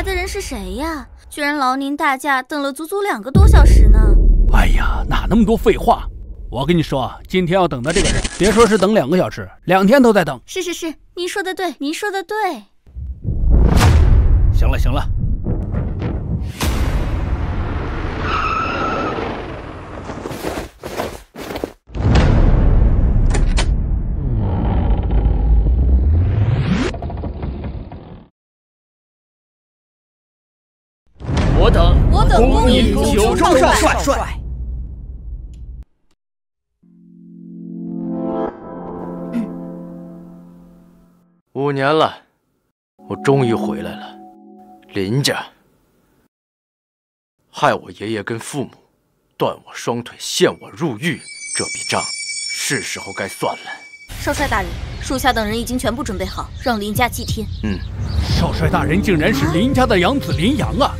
来的人是谁呀？居然劳您大驾，等了足足两个多小时呢！哎呀，哪那么多废话！我跟你说，今天要等的这个人，别说是等两个小时，两天都在等。是是是，您说的对，您说的对。行了行了。恭迎九州少帅！帅。五年了，我终于回来了。林家，害我爷爷跟父母，断我双腿，陷我入狱，这笔账是时候该算了。少帅大人，属下等人已经全部准备好，让林家祭天。嗯，少帅大人竟然是林家的养子林阳啊！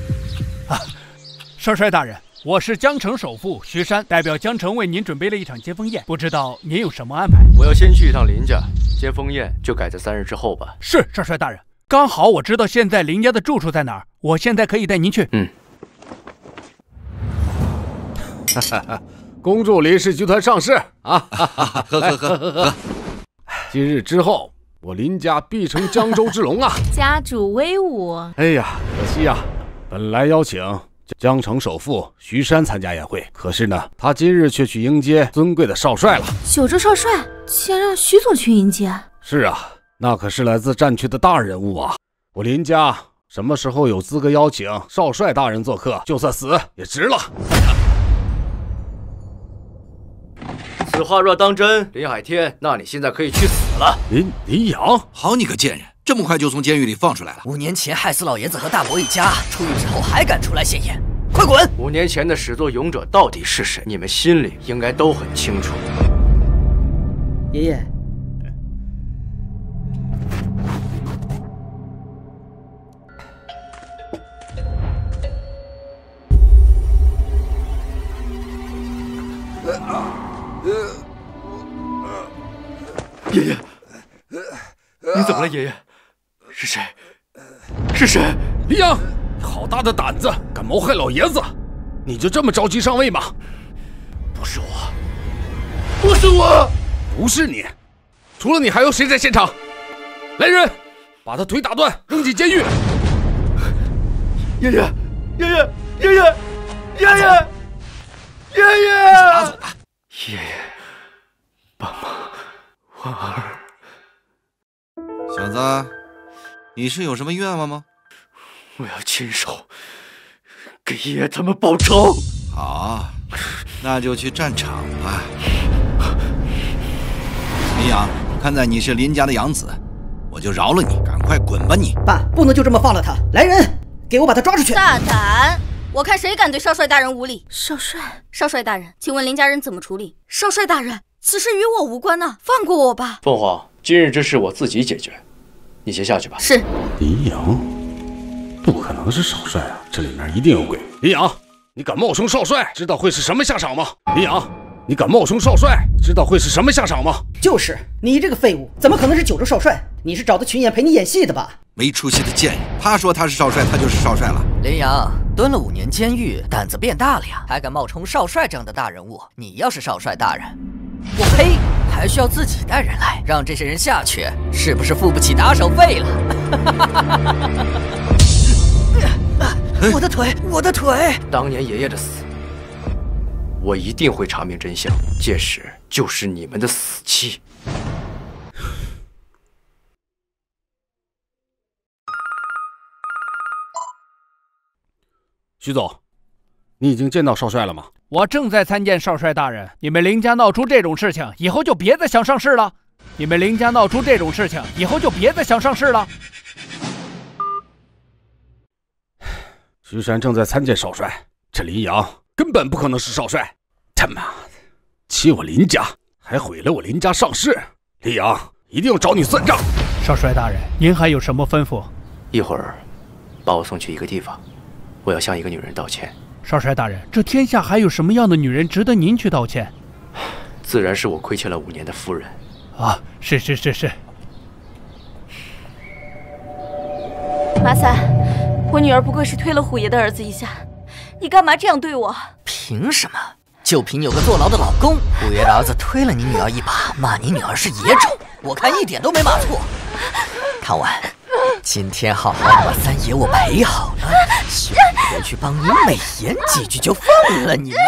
少帅大人，我是江城首富徐山，代表江城为您准备了一场接风宴，不知道您有什么安排？我要先去一趟林家，接风宴就改在三日之后吧。是少帅大人，刚好我知道现在林家的住处在哪儿，我现在可以带您去。嗯。哈哈哈，恭祝林氏集团上市啊！喝喝喝喝喝！今日之后，我林家必成江州之龙啊！家主威武！哎呀，可惜呀，本来邀请。江城首富徐山参加宴会，可是呢，他今日却去迎接尊贵的少帅了。九州少帅，先让徐总去迎接。是啊，那可是来自战区的大人物啊！我林家什么时候有资格邀请少帅大人做客？就算死也值了。此话若当真，林海天，那你现在可以去死了。林林阳，好你个贱人！这么快就从监狱里放出来了？五年前害死老爷子和大伯一家，出狱之后还敢出来现眼？快滚！五年前的始作俑者到底是谁？你们心里应该都很清楚。爷爷，爷爷，你怎么了？爷爷？是谁？是谁？李阳，好大的胆子，敢谋害老爷子！你就这么着急上位吗？不是我，不是我，不是你，除了你还有谁在现场？来人，把他腿打断，扔进监狱！爷爷，爷爷，爷爷，爷爷，爷爷！爷爷，爸妈，婉儿，小子。你是有什么愿望吗？我要亲手给爷他们报仇。好，那就去战场吧。林阳，看在你是林家的养子，我就饶了你，赶快滚吧！你爸不能就这么放了他。来人，给我把他抓出去！大胆，我看谁敢对少帅大人无礼！少帅，少帅大人，请问林家人怎么处理？少帅大人，此事与我无关呐，放过我吧。凤凰，今日之事我自己解决。你先下去吧。是林阳，不可能是少帅啊！这里面一定有鬼。林阳，你敢冒充少帅，知道会是什么下场吗？林阳，你敢冒充少帅，知道会是什么下场吗？就是你这个废物，怎么可能是九州少帅？你是找的群演陪你演戏的吧？没出息的贱人，他说他是少帅，他就是少帅了。林阳蹲了五年监狱，胆子变大了呀，还敢冒充少帅这样的大人物？你要是少帅大人，我呸！还需要自己带人来，让这些人下去，是不是付不起打手费了？我的腿，我的腿！当年爷爷的死，我一定会查明真相，届时就是你们的死期。徐总，你已经见到少帅了吗？我正在参见少帅大人，你们林家闹出这种事情，以后就别再想上市了。你们林家闹出这种事情，以后就别再想上市了。徐山正在参见少帅，这林阳根本不可能是少帅。他妈的，欺我林家，还毁了我林家上市。林阳一定要找你算账。少帅大人，您还有什么吩咐？一会儿，把我送去一个地方，我要向一个女人道歉。少帅大人，这天下还有什么样的女人值得您去道歉？自然是我亏欠了五年的夫人。啊，是是是是。马三，我女儿不过是推了虎爷的儿子一下，你干嘛这样对我？凭什么？就凭有个坐牢的老公，虎爷的儿子推了你女儿一把，骂你女儿是野种，我看一点都没骂错。看完。今天好好把三爷我陪好了，你爷去帮您美言几句就放了你。啊！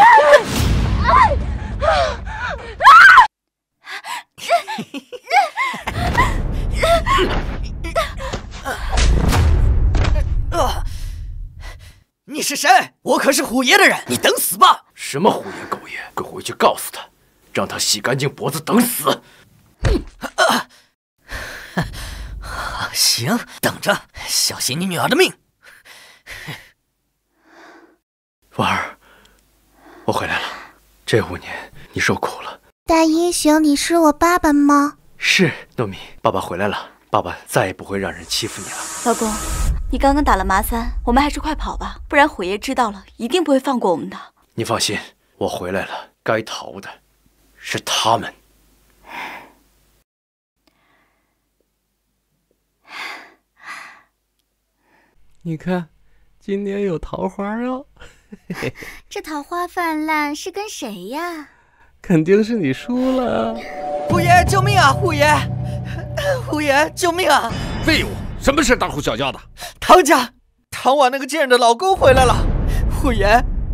你是谁？我可是虎爷的人，你等死吧！什么虎爷狗爷，快回去告诉他，让他洗干净脖子等死。行，等着，小心你女儿的命。婉儿，我回来了，这五年你受苦了。大英雄，你是我爸爸吗？是，糯米，爸爸回来了，爸爸再也不会让人欺负你了。老公，你刚刚打了麻三，我们还是快跑吧，不然虎爷知道了，一定不会放过我们的。你放心，我回来了，该逃的是他们。你看，今年有桃花哦。这桃花泛滥是跟谁呀？肯定是你输了。虎爷，救命啊！虎爷，虎 爷，救命啊！废物，什么事大呼小叫的？唐家，唐婉那个贱人的老公回来了。虎爷，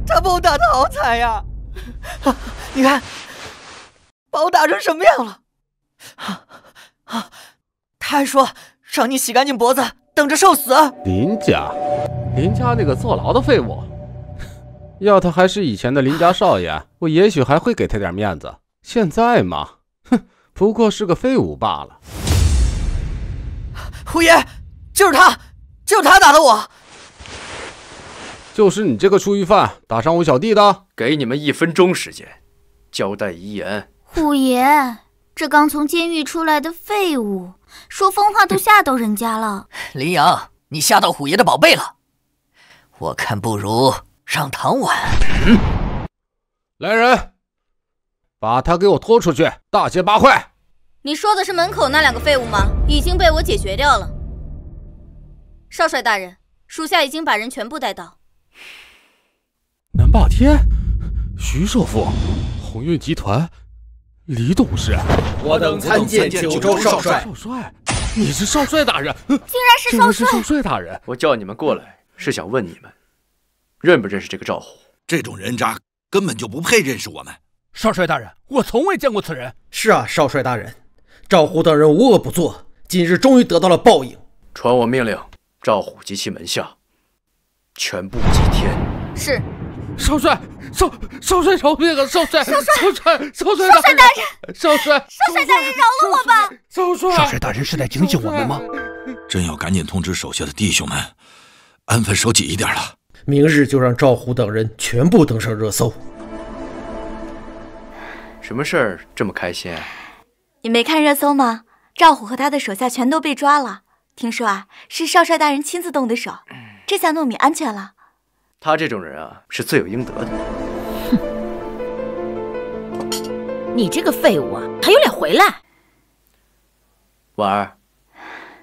他把我打得好惨呀！你看，把我打成什么样了？啊啊！他还说让你洗干净脖子。等着受死！林家，林家那个坐牢的废物，要他还是以前的林家少爷，我也许还会给他点面子。现在嘛，哼，不过是个废物罢了。虎爷，就是他，就是他打的我，就是你这个出狱犯打伤我小弟的。给你们一分钟时间，交代遗言。虎爷，这刚从监狱出来的废物。说疯话都吓到人家了，林阳，你吓到虎爷的宝贝了。我看不如让唐婉，嗯，来人，把他给我拖出去，大卸八块。你说的是门口那两个废物吗？已经被我解决掉了。少帅大人，属下已经把人全部带到。南霸天，徐少傅，鸿运集团。李董事，我等参见九州少帅。少帅，你是少帅大人，竟然是少帅。少帅大人，我叫你们过来，是想问你们，认不认识这个赵虎？这种人渣，根本就不配认识我们。少帅大人，我从未见过此人。是啊，少帅大人，赵虎等人无恶不作，今日终于得到了报应。传我命令，赵虎及其门下，全部祭天。是。少帅，少少帅饶命啊！少帅，少帅，少帅！少帅大人，少帅，少帅大人，饶了我吧！少帅，少帅大人是在警醒我们吗？朕要赶紧通知手下的弟兄们，安分守己一点了。明日就让赵虎等人全部登上热搜。什么事儿这么开心啊？你没看热搜吗？赵虎和他的手下全都被抓了。听说啊，是少帅大人亲自动的手，这下糯米安全了。他这种人啊，是罪有应得的。哼！你这个废物啊，还有脸回来？婉儿，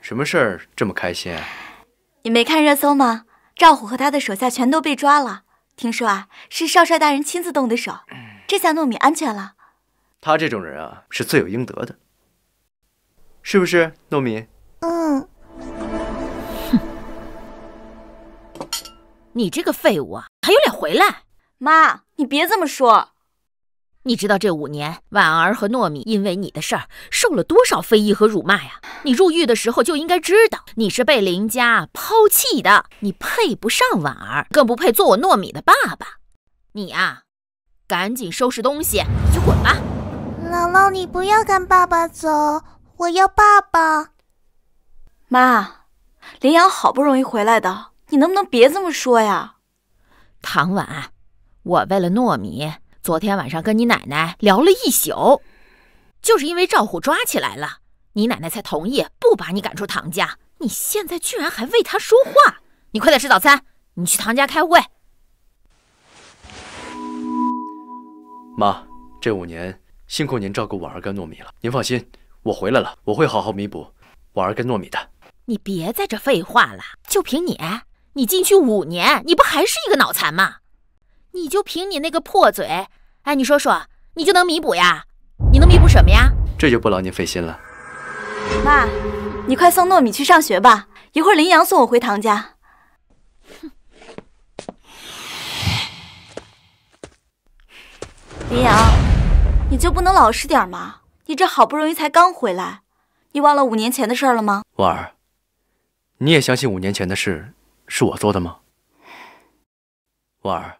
什么事儿这么开心啊？你没看热搜吗？赵虎和他的手下全都被抓了。听说啊，是少帅大人亲自动的手，这下糯米安全了。他这种人啊，是罪有应得的，是不是，糯米？嗯。你这个废物啊，还有脸回来！妈，你别这么说。你知道这五年，婉儿和糯米因为你的事儿，受了多少非议和辱骂呀？你入狱的时候就应该知道，你是被林家抛弃的，你配不上婉儿，更不配做我糯米的爸爸。你啊，赶紧收拾东西，就滚吧。姥姥，你不要赶爸爸走，我要爸爸。妈，林阳好不容易回来的。你能不能别这么说呀，唐婉，我为了糯米，昨天晚上跟你奶奶聊了一宿，就是因为赵虎抓起来了，你奶奶才同意不把你赶出唐家。你现在居然还为他说话？你快点吃早餐，你去唐家开会。妈，这五年辛苦您照顾婉儿跟糯米了，您放心，我回来了，我会好好弥补婉儿跟糯米的。你别在这废话了，就凭你？你进去五年，你不还是一个脑残吗？你就凭你那个破嘴，哎，你说说，你就能弥补呀？你能弥补什么呀？这就不劳您费心了。妈，你快送糯米去上学吧，一会儿林阳送我回唐家。林阳，你就不能老实点吗？你这好不容易才刚回来，你忘了五年前的事了吗？婉儿，你也相信五年前的事？是我做的吗，婉儿？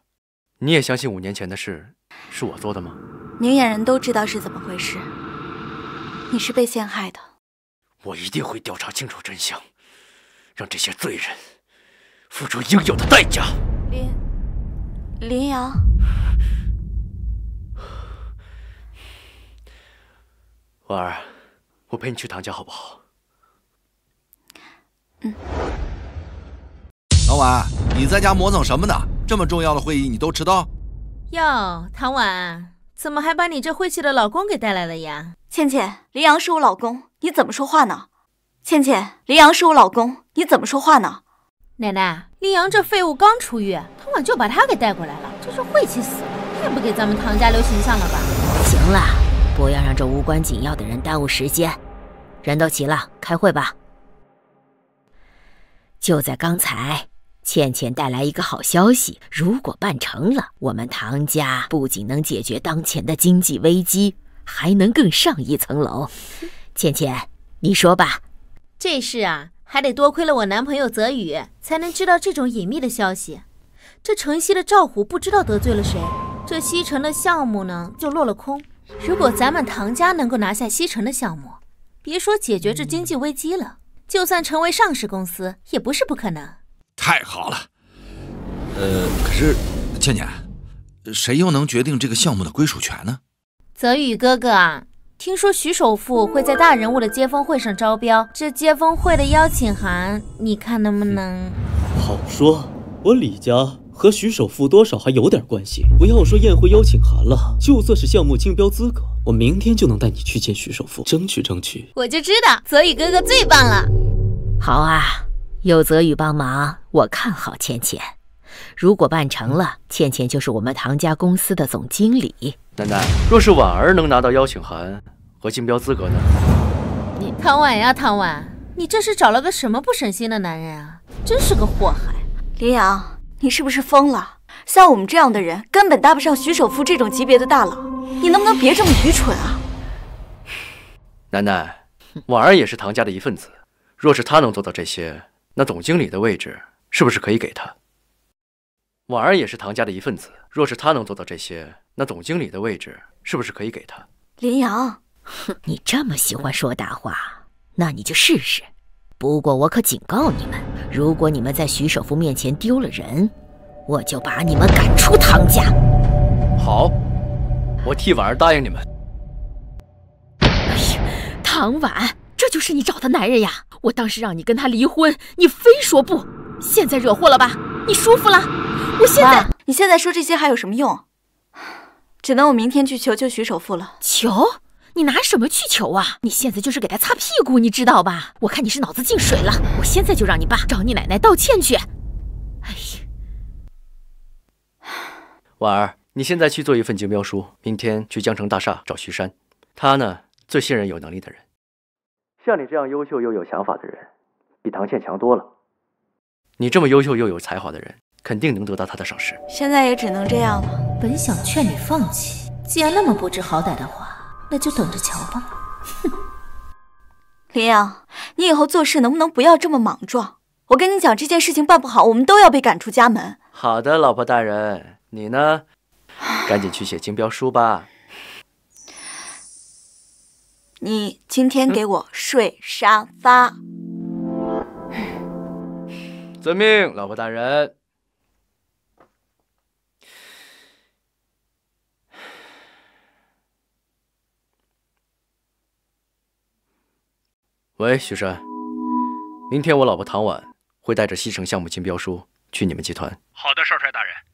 你也相信五年前的事是我做的吗？明眼人都知道是怎么回事，你是被陷害的。我一定会调查清楚真相，让这些罪人付出应有的代价。林林阳，婉儿，我陪你去唐家好不好？嗯。唐婉，你在家磨蹭什么呢？这么重要的会议你都迟到？哟，唐婉，怎么还把你这晦气的老公给带来了呀？倩倩，林阳是我老公，你怎么说话呢？倩倩，林阳是我老公，你怎么说话呢？奶奶，林阳这废物刚出狱，唐婉就把他给带过来了，真是晦气死了，太不给咱们唐家留形象了吧？行了，不要让这无关紧要的人耽误时间，人都齐了，开会吧。就在刚才。倩倩带来一个好消息，如果办成了，我们唐家不仅能解决当前的经济危机，还能更上一层楼。倩倩，你说吧，这事啊，还得多亏了我男朋友泽宇，才能知道这种隐秘的消息。这城西的赵虎不知道得罪了谁，这西城的项目呢就落了空。如果咱们唐家能够拿下西城的项目，别说解决这经济危机了，就算成为上市公司也不是不可能。太好了，呃，可是，倩倩，谁又能决定这个项目的归属权呢？泽宇哥哥，听说徐首富会在大人物的接风会上招标，这接风会的邀请函，你看能不能？好说，我李家和徐首富多少还有点关系。不要说宴会邀请函了，就算是项目竞标资格，我明天就能带你去见徐首富，争取争取。我就知道泽宇哥哥最棒了。好啊。有泽宇帮忙，我看好倩倩。如果办成了，倩倩就是我们唐家公司的总经理。奶奶，若是婉儿能拿到邀请函和竞标资格呢？你唐婉呀，唐婉，你这是找了个什么不省心的男人啊！真是个祸害！林阳，你是不是疯了？像我们这样的人，根本搭不上徐首富这种级别的大佬。你能不能别这么愚蠢啊？奶奶，婉儿也是唐家的一份子。若是她能做到这些，那总经理的位置是不是可以给他？婉儿也是唐家的一份子，若是他能做到这些，那总经理的位置是不是可以给他？林瑶，哼，你这么喜欢说大话，那你就试试。不过我可警告你们，如果你们在徐首富面前丢了人，我就把你们赶出唐家。好，我替婉儿答应你们。哎呀，唐婉。这就是你找的男人呀！我当时让你跟他离婚，你非说不，现在惹祸了吧？你舒服了？我现在，你现在说这些还有什么用？只能我明天去求求徐首富了。求？你拿什么去求啊？你现在就是给他擦屁股，你知道吧？我看你是脑子进水了。我现在就让你爸找你奶奶道歉去。哎呀，婉儿，你现在去做一份竞标书，明天去江城大厦找徐山。他呢，最信任有能力的人。像你这样优秀又有想法的人，比唐倩强多了。你这么优秀又有才华的人，肯定能得到她的赏识。现在也只能这样了。本想劝你放弃，既然那么不知好歹的话，那就等着瞧吧。哼！林阳，你以后做事能不能不要这么莽撞？我跟你讲，这件事情办不好，我们都要被赶出家门。好的，老婆大人，你呢？赶紧去写竞标书吧。你今天给我睡沙发。遵命，老婆大人。喂，徐山，明天我老婆唐婉会带着西城项目竞标书去你们集团。好的，少帅大人。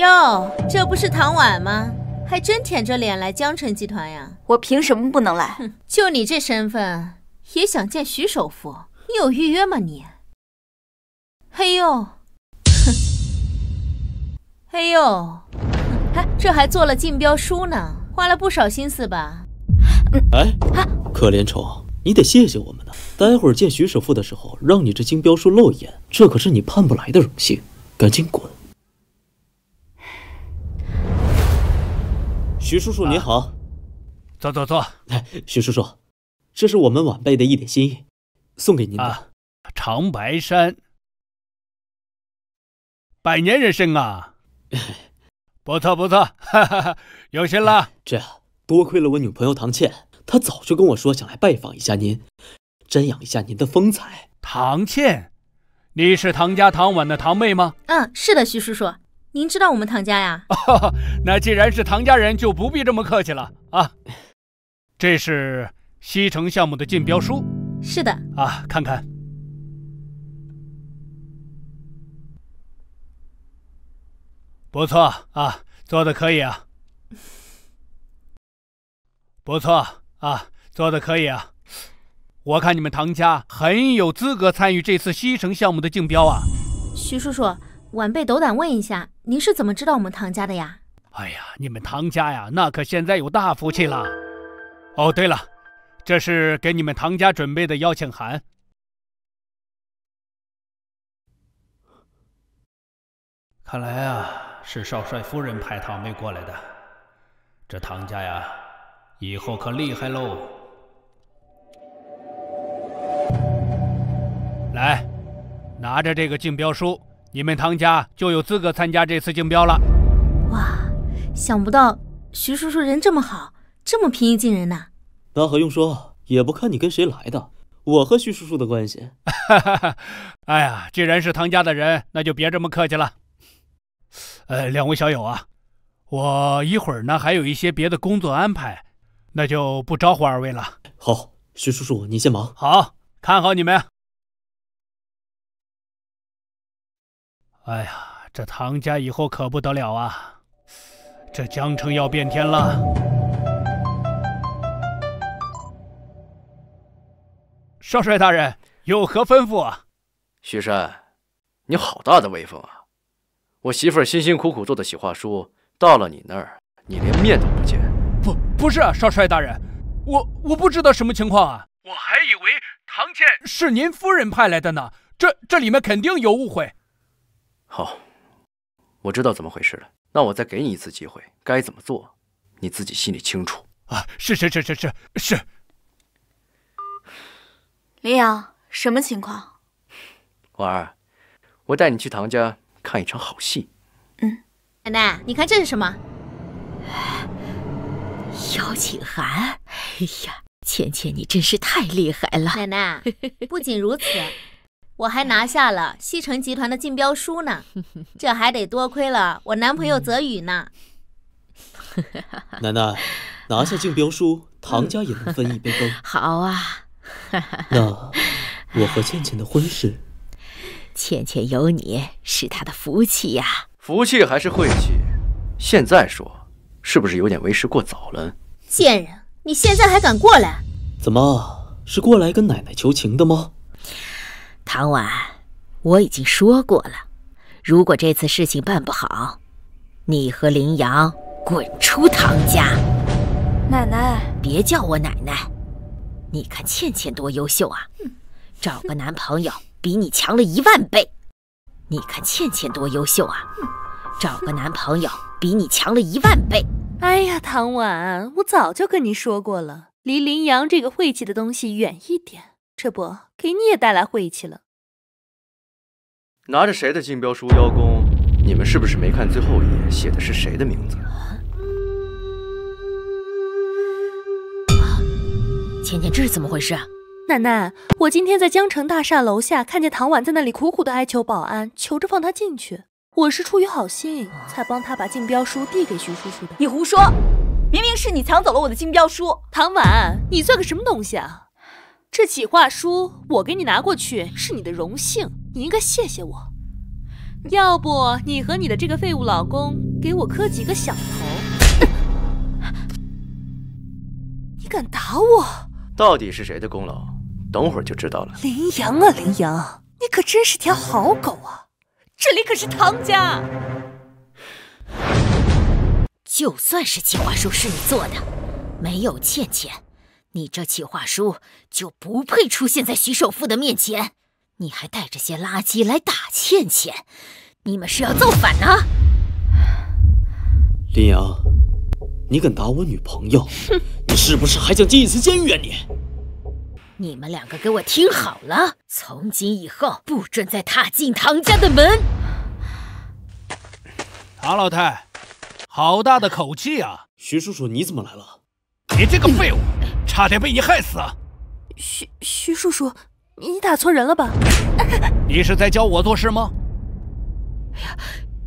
哟，这不是唐婉吗？还真舔着脸来江城集团呀！我凭什么不能来？就你这身份，也想见徐首富？你有预约吗？你。嘿呦，哼，嘿呦，哎，这还做了竞标书呢，花了不少心思吧？哎，可怜虫，你得谢谢我们呢。待会见徐首富的时候，让你这竞标书露一眼，这可是你盼不来的荣幸。赶紧滚！徐叔叔您好，坐坐坐。徐叔叔，这是我们晚辈的一点心意，送给您的。长白山百年人参啊，不 错不错，哈哈哈，有心了。这多亏了我女朋友唐倩，她早就跟我说想来拜访一下您，瞻仰一下您的风采。唐倩，你是唐家唐婉的堂妹吗？嗯，是的，徐叔叔。您知道我们唐家呀？那既然是唐家人，就不必这么客气了啊。这是西城项目的竞标书。是的。啊，看看。不错啊，做的可以啊。不错啊，做的可以啊。我看你们唐家很有资格参与这次西城项目的竞标啊，徐叔叔。晚辈斗胆问一下，您是怎么知道我们唐家的呀？哎呀，你们唐家呀，那可现在有大福气了。哦，对了，这是给你们唐家准备的邀请函。看来啊，是少帅夫人派堂妹过来的。这唐家呀，以后可厉害喽。来，拿着这个竞标书。你们唐家就有资格参加这次竞标了。哇，想不到徐叔叔人这么好，这么平易近人呐！那还用说？也不看你跟谁来的。我和徐叔叔的关系，哈哈哈！哎呀，既然是唐家的人，那就别这么客气了。呃，两位小友啊，我一会儿呢还有一些别的工作安排，那就不招呼二位了。好，徐叔叔您先忙。好，看好你们。哎呀，这唐家以后可不得了啊！这江城要变天了。少帅大人有何吩咐啊？徐山，你好大的威风啊！我媳妇儿辛辛苦苦做的洗画书到了你那儿，你连面都不见。不，不是啊，少帅大人，我我不知道什么情况啊！我还以为唐倩是您夫人派来的呢，这这里面肯定有误会。好，我知道怎么回事了。那我再给你一次机会，该怎么做，你自己心里清楚啊！是是是是是是，林阳，什么情况？婉儿，我带你去唐家看一场好戏。嗯，奶奶，你看这是什么？邀请函。哎呀，倩倩，你真是太厉害了！奶奶，不仅如此。我还拿下了西城集团的竞标书呢，这还得多亏了我男朋友泽宇呢。奶奶拿下竞标书，唐家也能分一杯羹。好啊。那我和倩倩的婚事，倩倩有你是她的福气呀。福气还是晦气？现在说，是不是有点为时过早了？贱人，你现在还敢过来？怎么，是过来跟奶奶求情的吗？唐婉，我已经说过了，如果这次事情办不好，你和林阳滚出唐家。奶奶，别叫我奶奶。你看倩倩多优秀啊，找个男朋友比你强了一万倍。你看倩倩多优秀啊，找个男朋友比你强了一万倍。哎呀，唐婉，我早就跟你说过了，离林阳这个晦气的东西远一点。这不给你也带来晦气了。拿着谁的竞标书邀功？你们是不是没看最后一页写的是谁的名字？啊，芊芊，这是怎么回事啊？奶奶，我今天在江城大厦楼下看见唐婉在那里苦苦的哀求保安，求着放她进去。我是出于好心才帮她把竞标书递给徐叔叔的。你胡说！明明是你抢走了我的竞标书，唐婉，你算个什么东西啊？这企划书我给你拿过去是你的荣幸，你应该谢谢我。要不你和你的这个废物老公给我磕几个响头。你敢打我？到底是谁的功劳？等会儿就知道了。林阳啊林阳，你可真是条好狗啊！这里可是唐家。就算是计划书是你做的，没有倩倩。你这企划书就不配出现在徐首富的面前，你还带着些垃圾来打倩倩，你们是要造反呢？林阳，你敢打我女朋友，你是不是还想进一次监狱啊你？你们两个给我听好了，从今以后不准再踏进唐家的门。唐老太，好大的口气啊！徐叔叔，你怎么来了？你这个废物！差点被你害死！徐徐叔叔，你打错人了吧？你是在教我做事吗？哎呀，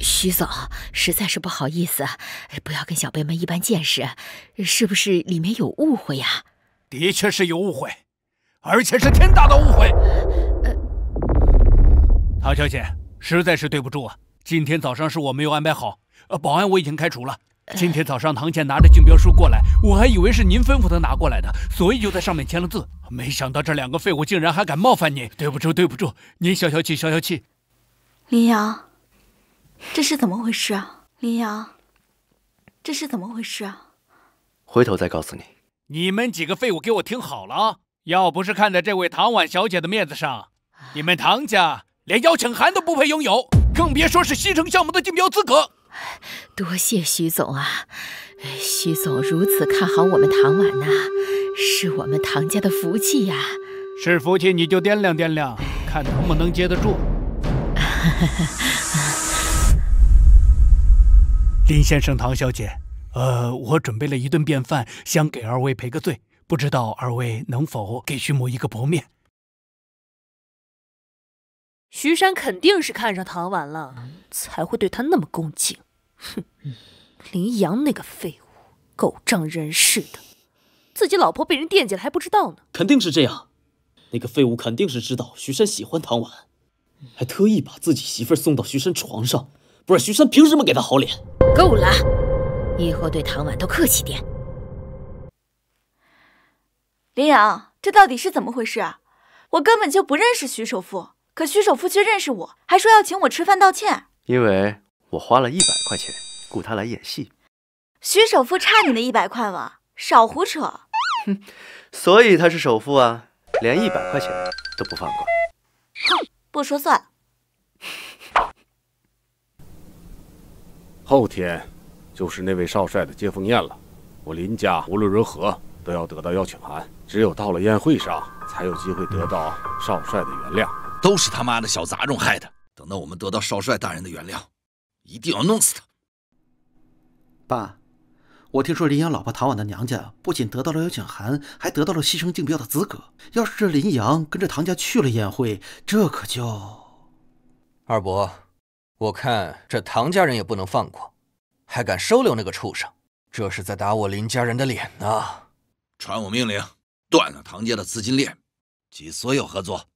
徐总，实在是不好意思，不要跟小辈们一般见识，是不是里面有误会呀？的确是有误会，而且是天大的误会。唐小姐，实在是对不住啊！今天早上是我没有安排好，呃，保安我已经开除了。今天早上，唐倩拿着竞标书过来，我还以为是您吩咐她拿过来的，所以就在上面签了字。没想到这两个废物竟然还敢冒犯您，对不住，对不住。您消消气，消消气。林阳，这是怎么回事啊？林阳，这是怎么回事啊？回头再告诉你。你们几个废物，给我听好了！要不是看在这位唐婉小姐的面子上，你们唐家连邀请函都不配拥有，更别说是西城项目的竞标资格。多谢徐总啊！徐总如此看好我们唐婉呐，是我们唐家的福气呀。是福气，你就掂量掂量，看能不能接得住。林先生、唐小姐，呃，我准备了一顿便饭，想给二位赔个罪，不知道二位能否给徐某一个薄面？徐山肯定是看上唐婉了，才会对他那么恭敬。哼，林阳那个废物，狗仗人势的，自己老婆被人惦记了还不知道呢。肯定是这样，那个废物肯定是知道徐山喜欢唐婉，还特意把自己媳妇送到徐山床上，不然徐山凭什么给他好脸？够了，以后对唐婉都客气点。林阳，这到底是怎么回事啊？我根本就不认识徐首富。可徐首富却认识我，还说要请我吃饭道歉。因为我花了一百块钱雇他来演戏。徐首富差你那一百块吗？少胡扯！哼，所以他是首富啊，连一百块钱都不放过。哼，不说算了。后天就是那位少帅的接风宴了，我林家无论如何都要得到邀请函。只有到了宴会上，才有机会得到少帅的原谅。都是他妈的小杂种害的！等到我们得到少帅大人的原谅，一定要弄死他。爸，我听说林阳老婆唐婉的娘家不仅得到了邀请函，还得到了牺牲竞标的资格。要是这林阳跟着唐家去了宴会，这可就……二伯，我看这唐家人也不能放过，还敢收留那个畜生，这是在打我林家人的脸呢！传我命令，断了唐家的资金链及所有合作。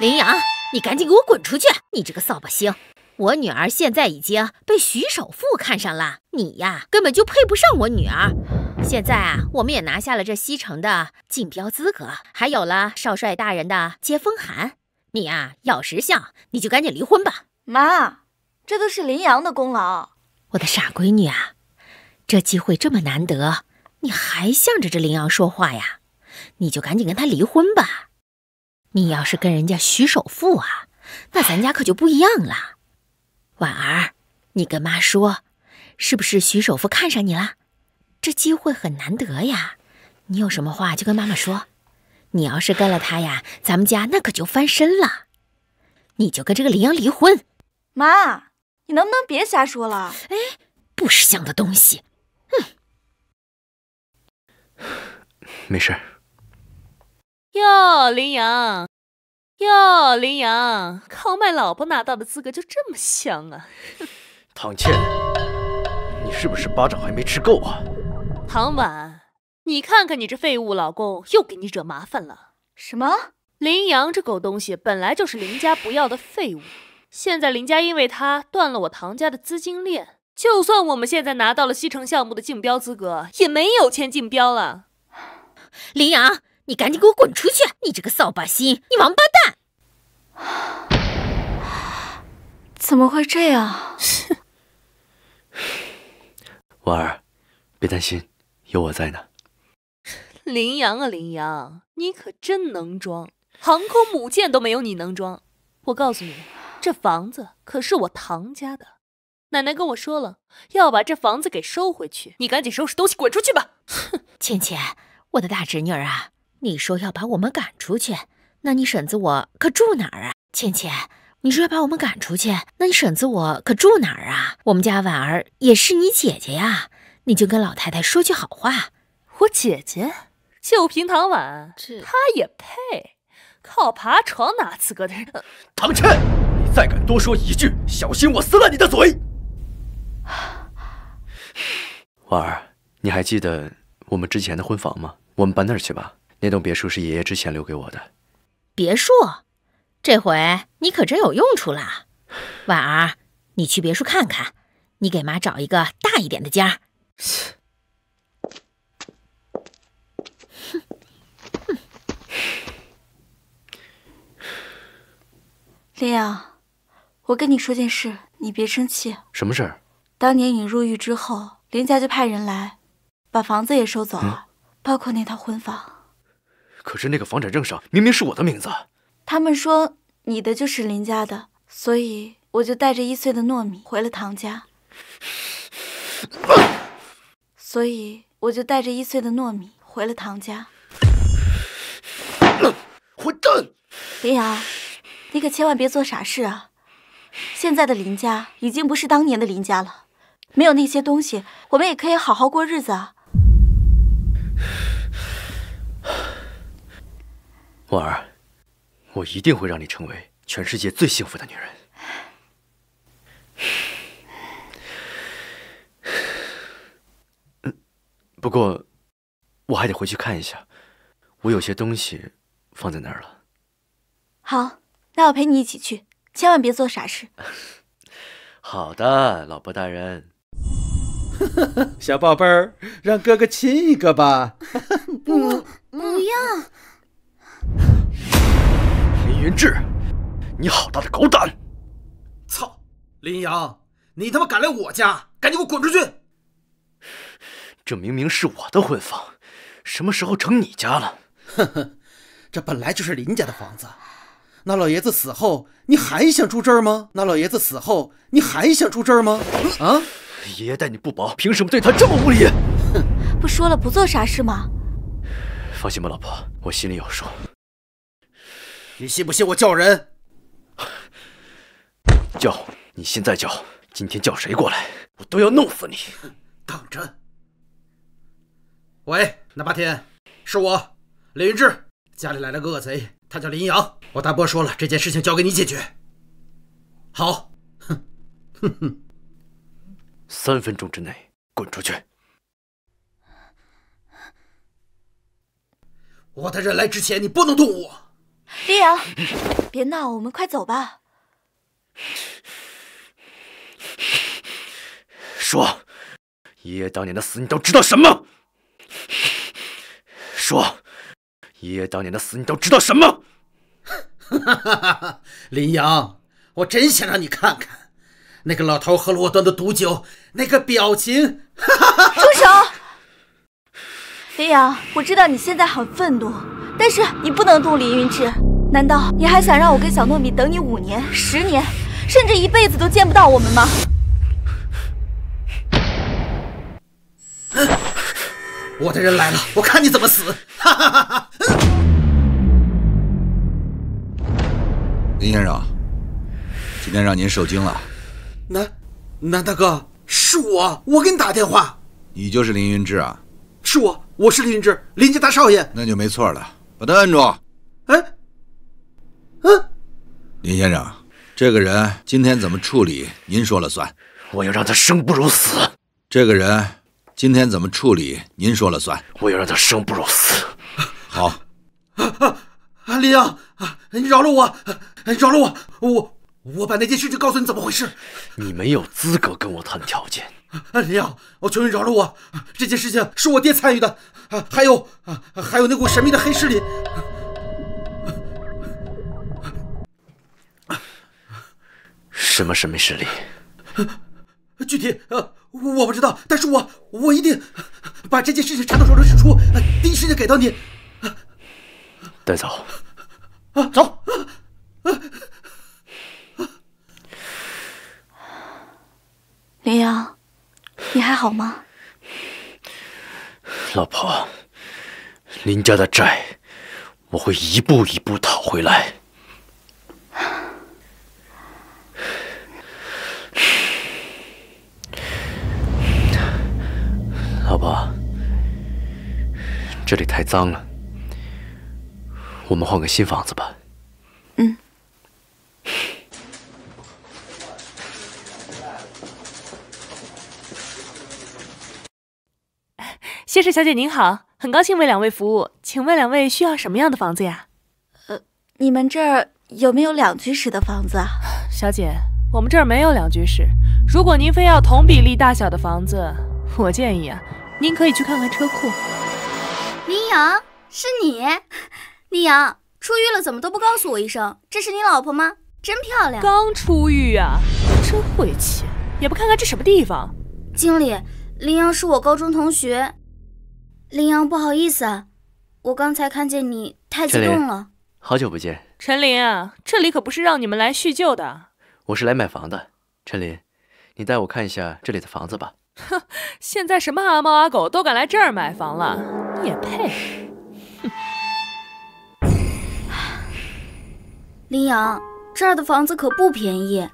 林阳，你赶紧给我滚出去！你这个扫把星，我女儿现在已经被徐首富看上了，你呀根本就配不上我女儿。现在啊，我们也拿下了这西城的竞标资格，还有了少帅大人的接风函。你呀，要识相，你就赶紧离婚吧。妈，这都是林阳的功劳，我的傻闺女啊，这机会这么难得，你还向着这林阳说话呀？你就赶紧跟他离婚吧。你要是跟人家徐首富啊，那咱家可就不一样了。婉儿，你跟妈说，是不是徐首富看上你了？这机会很难得呀！你有什么话就跟妈妈说。你要是跟了他呀，咱们家那可就翻身了。你就跟这个林阳离婚。妈，你能不能别瞎说了？哎，不识相的东西，哼。没事。哟，林阳！哟，林阳！靠卖老婆拿到的资格就这么香啊？唐倩，你是不是巴掌还没吃够啊？唐婉，你看看你这废物老公又给你惹麻烦了。什么？林阳这狗东西本来就是林家不要的废物，现在林家因为他断了我唐家的资金链，就算我们现在拿到了西城项目的竞标资格，也没有钱竞标了。林阳。你赶紧给我滚出去！你这个扫把星，你王八蛋！怎么会这样？婉儿，别担心，有我在呢。林阳啊，林阳，你可真能装，航空母舰都没有你能装。我告诉你，这房子可是我唐家的，奶奶跟我说了，要把这房子给收回去。你赶紧收拾东西滚出去吧！哼，倩倩，我的大侄女儿啊。你说要把我们赶出去，那你婶子我可住哪儿啊？倩倩，你说要把我们赶出去，那你婶子我可住哪儿啊？我们家婉儿也是你姐姐呀，你就跟老太太说句好话。我姐姐就凭唐婉，她也配？靠爬床拿资格的人！唐倩，你再敢多说一句，小心我撕烂你的嘴！婉儿，你还记得我们之前的婚房吗？我们搬那儿去吧。那栋别墅是爷爷之前留给我的。别墅，这回你可真有用处了。婉儿，你去别墅看看，你给妈找一个大一点的家。林阳，我跟你说件事，你别生气。什么事儿？当年你入狱之后，林家就派人来，把房子也收走了，包括那套婚房。可是那个房产证上明明是我的名字，他们说你的就是林家的，所以我就带着一岁的糯米回了唐家。所以我就带着一岁的糯米回了唐家。混蛋，林瑶，你可千万别做傻事啊！现在的林家已经不是当年的林家了，没有那些东西，我们也可以好好过日子啊。婉儿，我一定会让你成为全世界最幸福的女人。不过我还得回去看一下，我有些东西放在那儿了。好，那我陪你一起去，千万别做傻事。好的，老婆大人。小宝贝儿，让哥哥亲一个吧。不，不要。云志，你好大的狗胆！操，林阳，你他妈敢来我家，赶紧给我滚出去！这明明是我的婚房，什么时候成你家了？呵呵，这本来就是林家的房子。那老爷子死后，你还想住这儿吗？那老爷子死后，你还想住这儿吗？啊！爷爷待你不薄，凭什么对他这么无礼？哼，不说了，不做傻事吗？放心吧，老婆，我心里有数。你信不信我叫人？叫你现在叫，今天叫谁过来，我都要弄死你！当真？喂，那八天是我，李云志家里来了个恶贼，他叫林阳。我大伯说了，这件事情交给你解决。好，哼哼哼，三分钟之内滚出去！我的人来之前，你不能动我。林阳，别闹，我们快走吧。说，爷爷当年的死你都知道什么？说，爷爷当年的死你都知道什么？林阳，我真想让你看看，那个老头喝了我端的毒酒，那个表情。住 手！林 阳，我知道你现在很愤怒。但是你不能动凌云志，难道你还想让我跟小糯米等你五年、十年，甚至一辈子都见不到我们吗？我的人来了，我看你怎么死！哈哈哈！林先生，今天让您受惊了。南，南大哥，是我，我给你打电话。你就是凌云志啊？是我，我是凌云志，林家大少爷。那就没错了。把他摁住！哎，嗯，林先生，这个人今天怎么处理，您说了算。我要让他生不如死。这个人今天怎么处理，您说了算。我要让他生不如死。好，啊林阳，你饶了我，饶了我，我我把那件事情告诉你怎么回事。你没有资格跟我谈条件。啊，林阳，我求你饶了我！这件事情是我爹参与的，啊，还有，还有那股神秘的黑势力。什么神秘势力？具体，呃，我不知道，但是我，我一定把这件事情查到水落石出，第一时间给到你。带走。啊，走。林阳。你还好吗，老婆？林家的债我会一步一步讨回来。老婆，这里太脏了，我们换个新房子吧。嗯。先生、小姐您好，很高兴为两位服务。请问两位需要什么样的房子呀？呃，你们这儿有没有两居室的房子啊？小姐，我们这儿没有两居室。如果您非要同比例大小的房子，我建议啊，您可以去看看车库。林阳，是你？林阳出狱了，怎么都不告诉我一声？这是你老婆吗？真漂亮。刚出狱啊，真晦气！也不看看这什么地方。经理，林阳是我高中同学。林阳，不好意思啊，我刚才看见你太激动了。好久不见，陈琳啊，这里可不是让你们来叙旧的。我是来买房的，陈琳，你带我看一下这里的房子吧。哼，现在什么阿猫阿狗都敢来这儿买房了，你也配？林阳，这儿的房子可不便宜，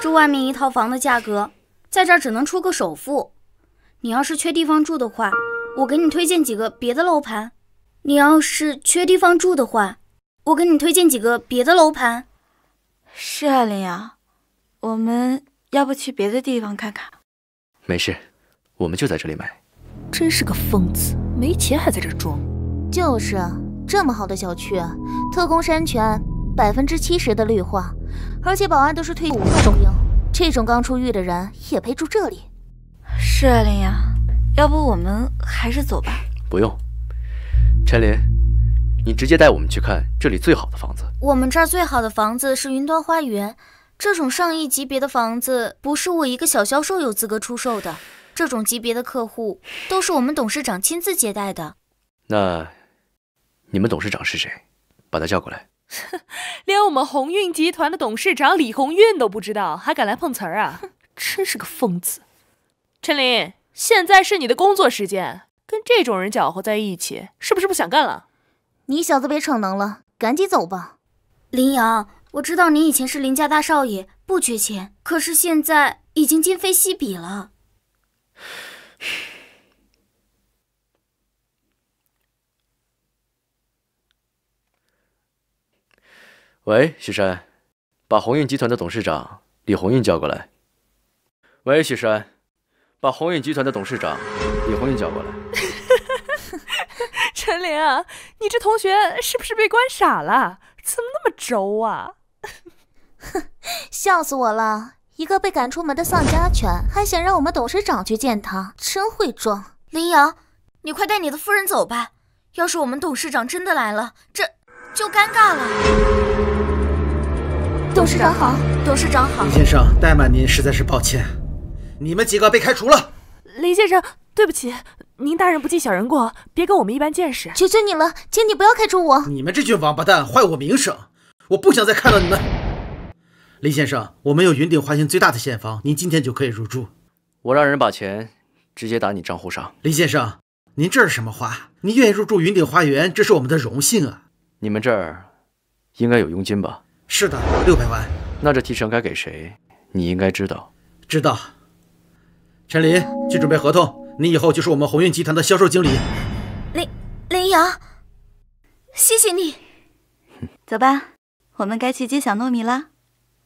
这外面一套房的价格，在这儿只能出个首付。你要是缺地方住的话。我给你推荐几个别的楼盘，你要是缺地方住的话，我给你推荐几个别的楼盘。是啊，林阳，我们要不去别的地方看看？没事，我们就在这里买。真是个疯子，没钱还在这装。就是，这么好的小区，特供山泉，百分之七十的绿化，而且保安都是退伍的中兵。这种刚出狱的人也配住这里？是啊，林阳。要不我们还是走吧。不用，陈林，你直接带我们去看这里最好的房子。我们这儿最好的房子是云端花园，这种上亿级别的房子不是我一个小销售有资格出售的。这种级别的客户都是我们董事长亲自接待的。那你们董事长是谁？把他叫过来。连我们鸿运集团的董事长李鸿运都不知道，还敢来碰瓷儿啊？真是个疯子，陈林。现在是你的工作时间，跟这种人搅和在一起，是不是不想干了？你小子别逞能了，赶紧走吧。林阳，我知道你以前是林家大少爷，不缺钱，可是现在已经今非昔比了。喂，许山，把鸿运集团的董事长李鸿运叫过来。喂，许山。把鸿运集团的董事长李鸿运叫过来。陈玲，你这同学是不是被关傻了？怎么那么轴啊？哼，笑死我了！一个被赶出门的丧家犬，还想让我们董事长去见他，真会装。林瑶，你快带你的夫人走吧。要是我们董事长真的来了，这就尴尬了。董事长好，董事长好。林先生，怠慢您实在是抱歉。你们几个被开除了，林先生，对不起，您大人不计小人过，别跟我们一般见识，求求你了，请你不要开除我。你们这群王八蛋，坏我名声，我不想再看到你们。林先生，我们有云顶花园最大的现房，您今天就可以入住。我让人把钱直接打你账户上。林先生，您这是什么话？您愿意入住云顶花园，这是我们的荣幸啊。你们这儿应该有佣金吧？是的，六百万。那这提成该给谁？你应该知道。知道。陈林，去准备合同。你以后就是我们鸿运集团的销售经理。林林阳，谢谢你。走吧，我们该去接小糯米了。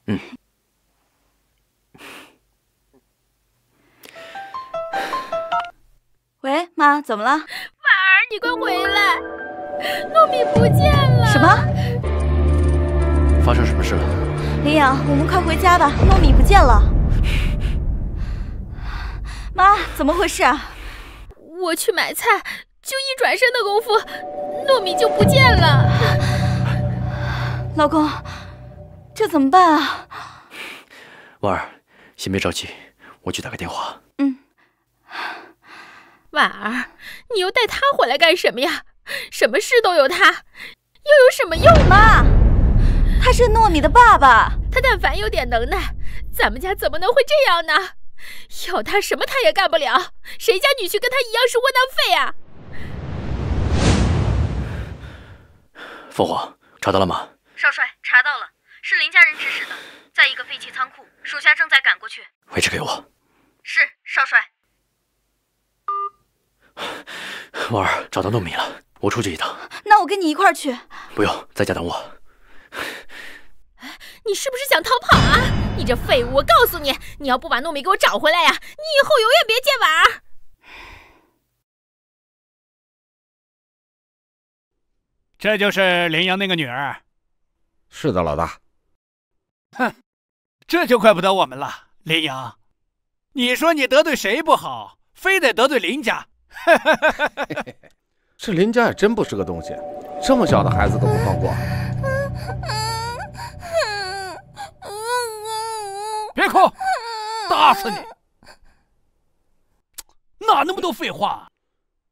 嗯。喂，妈，怎么了？婉儿，你快回来！糯米不见了。什么？发生什么事了？林阳，我们快回家吧，糯米不见了。妈，怎么回事啊？我去买菜，就一转身的功夫，糯米就不见了。老公，这怎么办啊？婉儿，先别着急，我去打个电话。嗯。婉儿，你又带他回来干什么呀？什么事都有他，又有什么用呢？他是糯米的爸爸，他但凡有点能耐，咱们家怎么能会这样呢？要他什么他也干不了，谁家女婿跟他一样是窝囊废啊！凤凰，查到了吗？少帅查到了，是林家人指使的，在一个废弃仓库，属下正在赶过去，位置给我。是少帅。婉 儿找到糯米了，我出去一趟，那我跟你一块去。不用，在家等我。你是不是想逃跑啊？你这废物！我告诉你，你要不把糯米给我找回来呀，你以后永远别见婉儿。这就是林阳那个女儿。是的，老大。哼，这就怪不得我们了。林阳，你说你得罪谁不好，非得得罪林家？这林家也真不是个东西，这么小的孩子都不放过。别哭，打死你！哪那么多废话？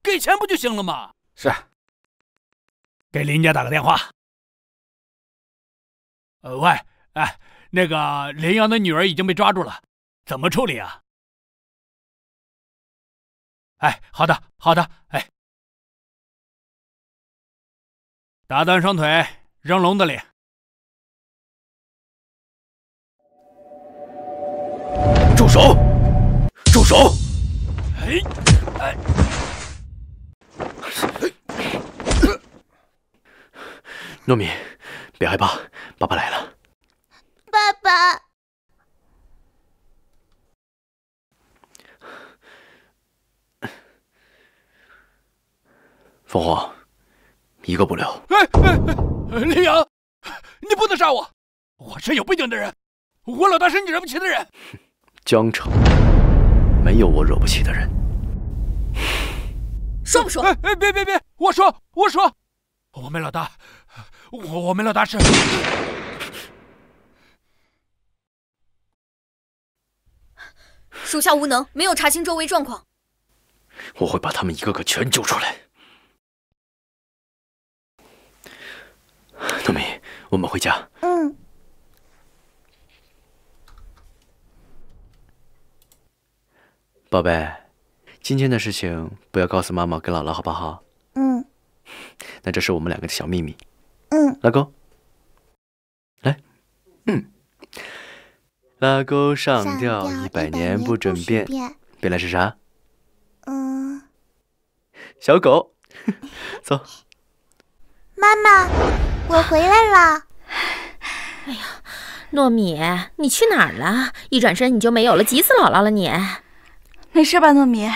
给钱不就行了吗？是，给林家打个电话。呃，喂，哎，那个林阳的女儿已经被抓住了，怎么处理啊？哎，好的，好的，哎，打断双腿，扔笼子里。住手！住手！哎哎！糯米，别害怕，爸爸来了。爸爸！凤凰，一个不留。哎哎哎！林阳，你不能杀我，我是有背景的人，我老大是你惹不起的人。江城没有我惹不起的人，说不说？哎哎，别别别！我说我说，我们老大，我们老大是属下无能，没有查清周围状况。我会把他们一个个全揪出来。冬梅，我们回家。宝贝，今天的事情不要告诉妈妈跟姥姥，好不好？嗯。那这是我们两个的小秘密。嗯。拉钩。来，嗯，拉钩上吊一百年不准变，变来是啥？嗯。小狗，走。妈妈，我回来了。哎呀，糯米，你去哪儿了？一转身你就没有了，急死姥姥了你。没事吧，糯米？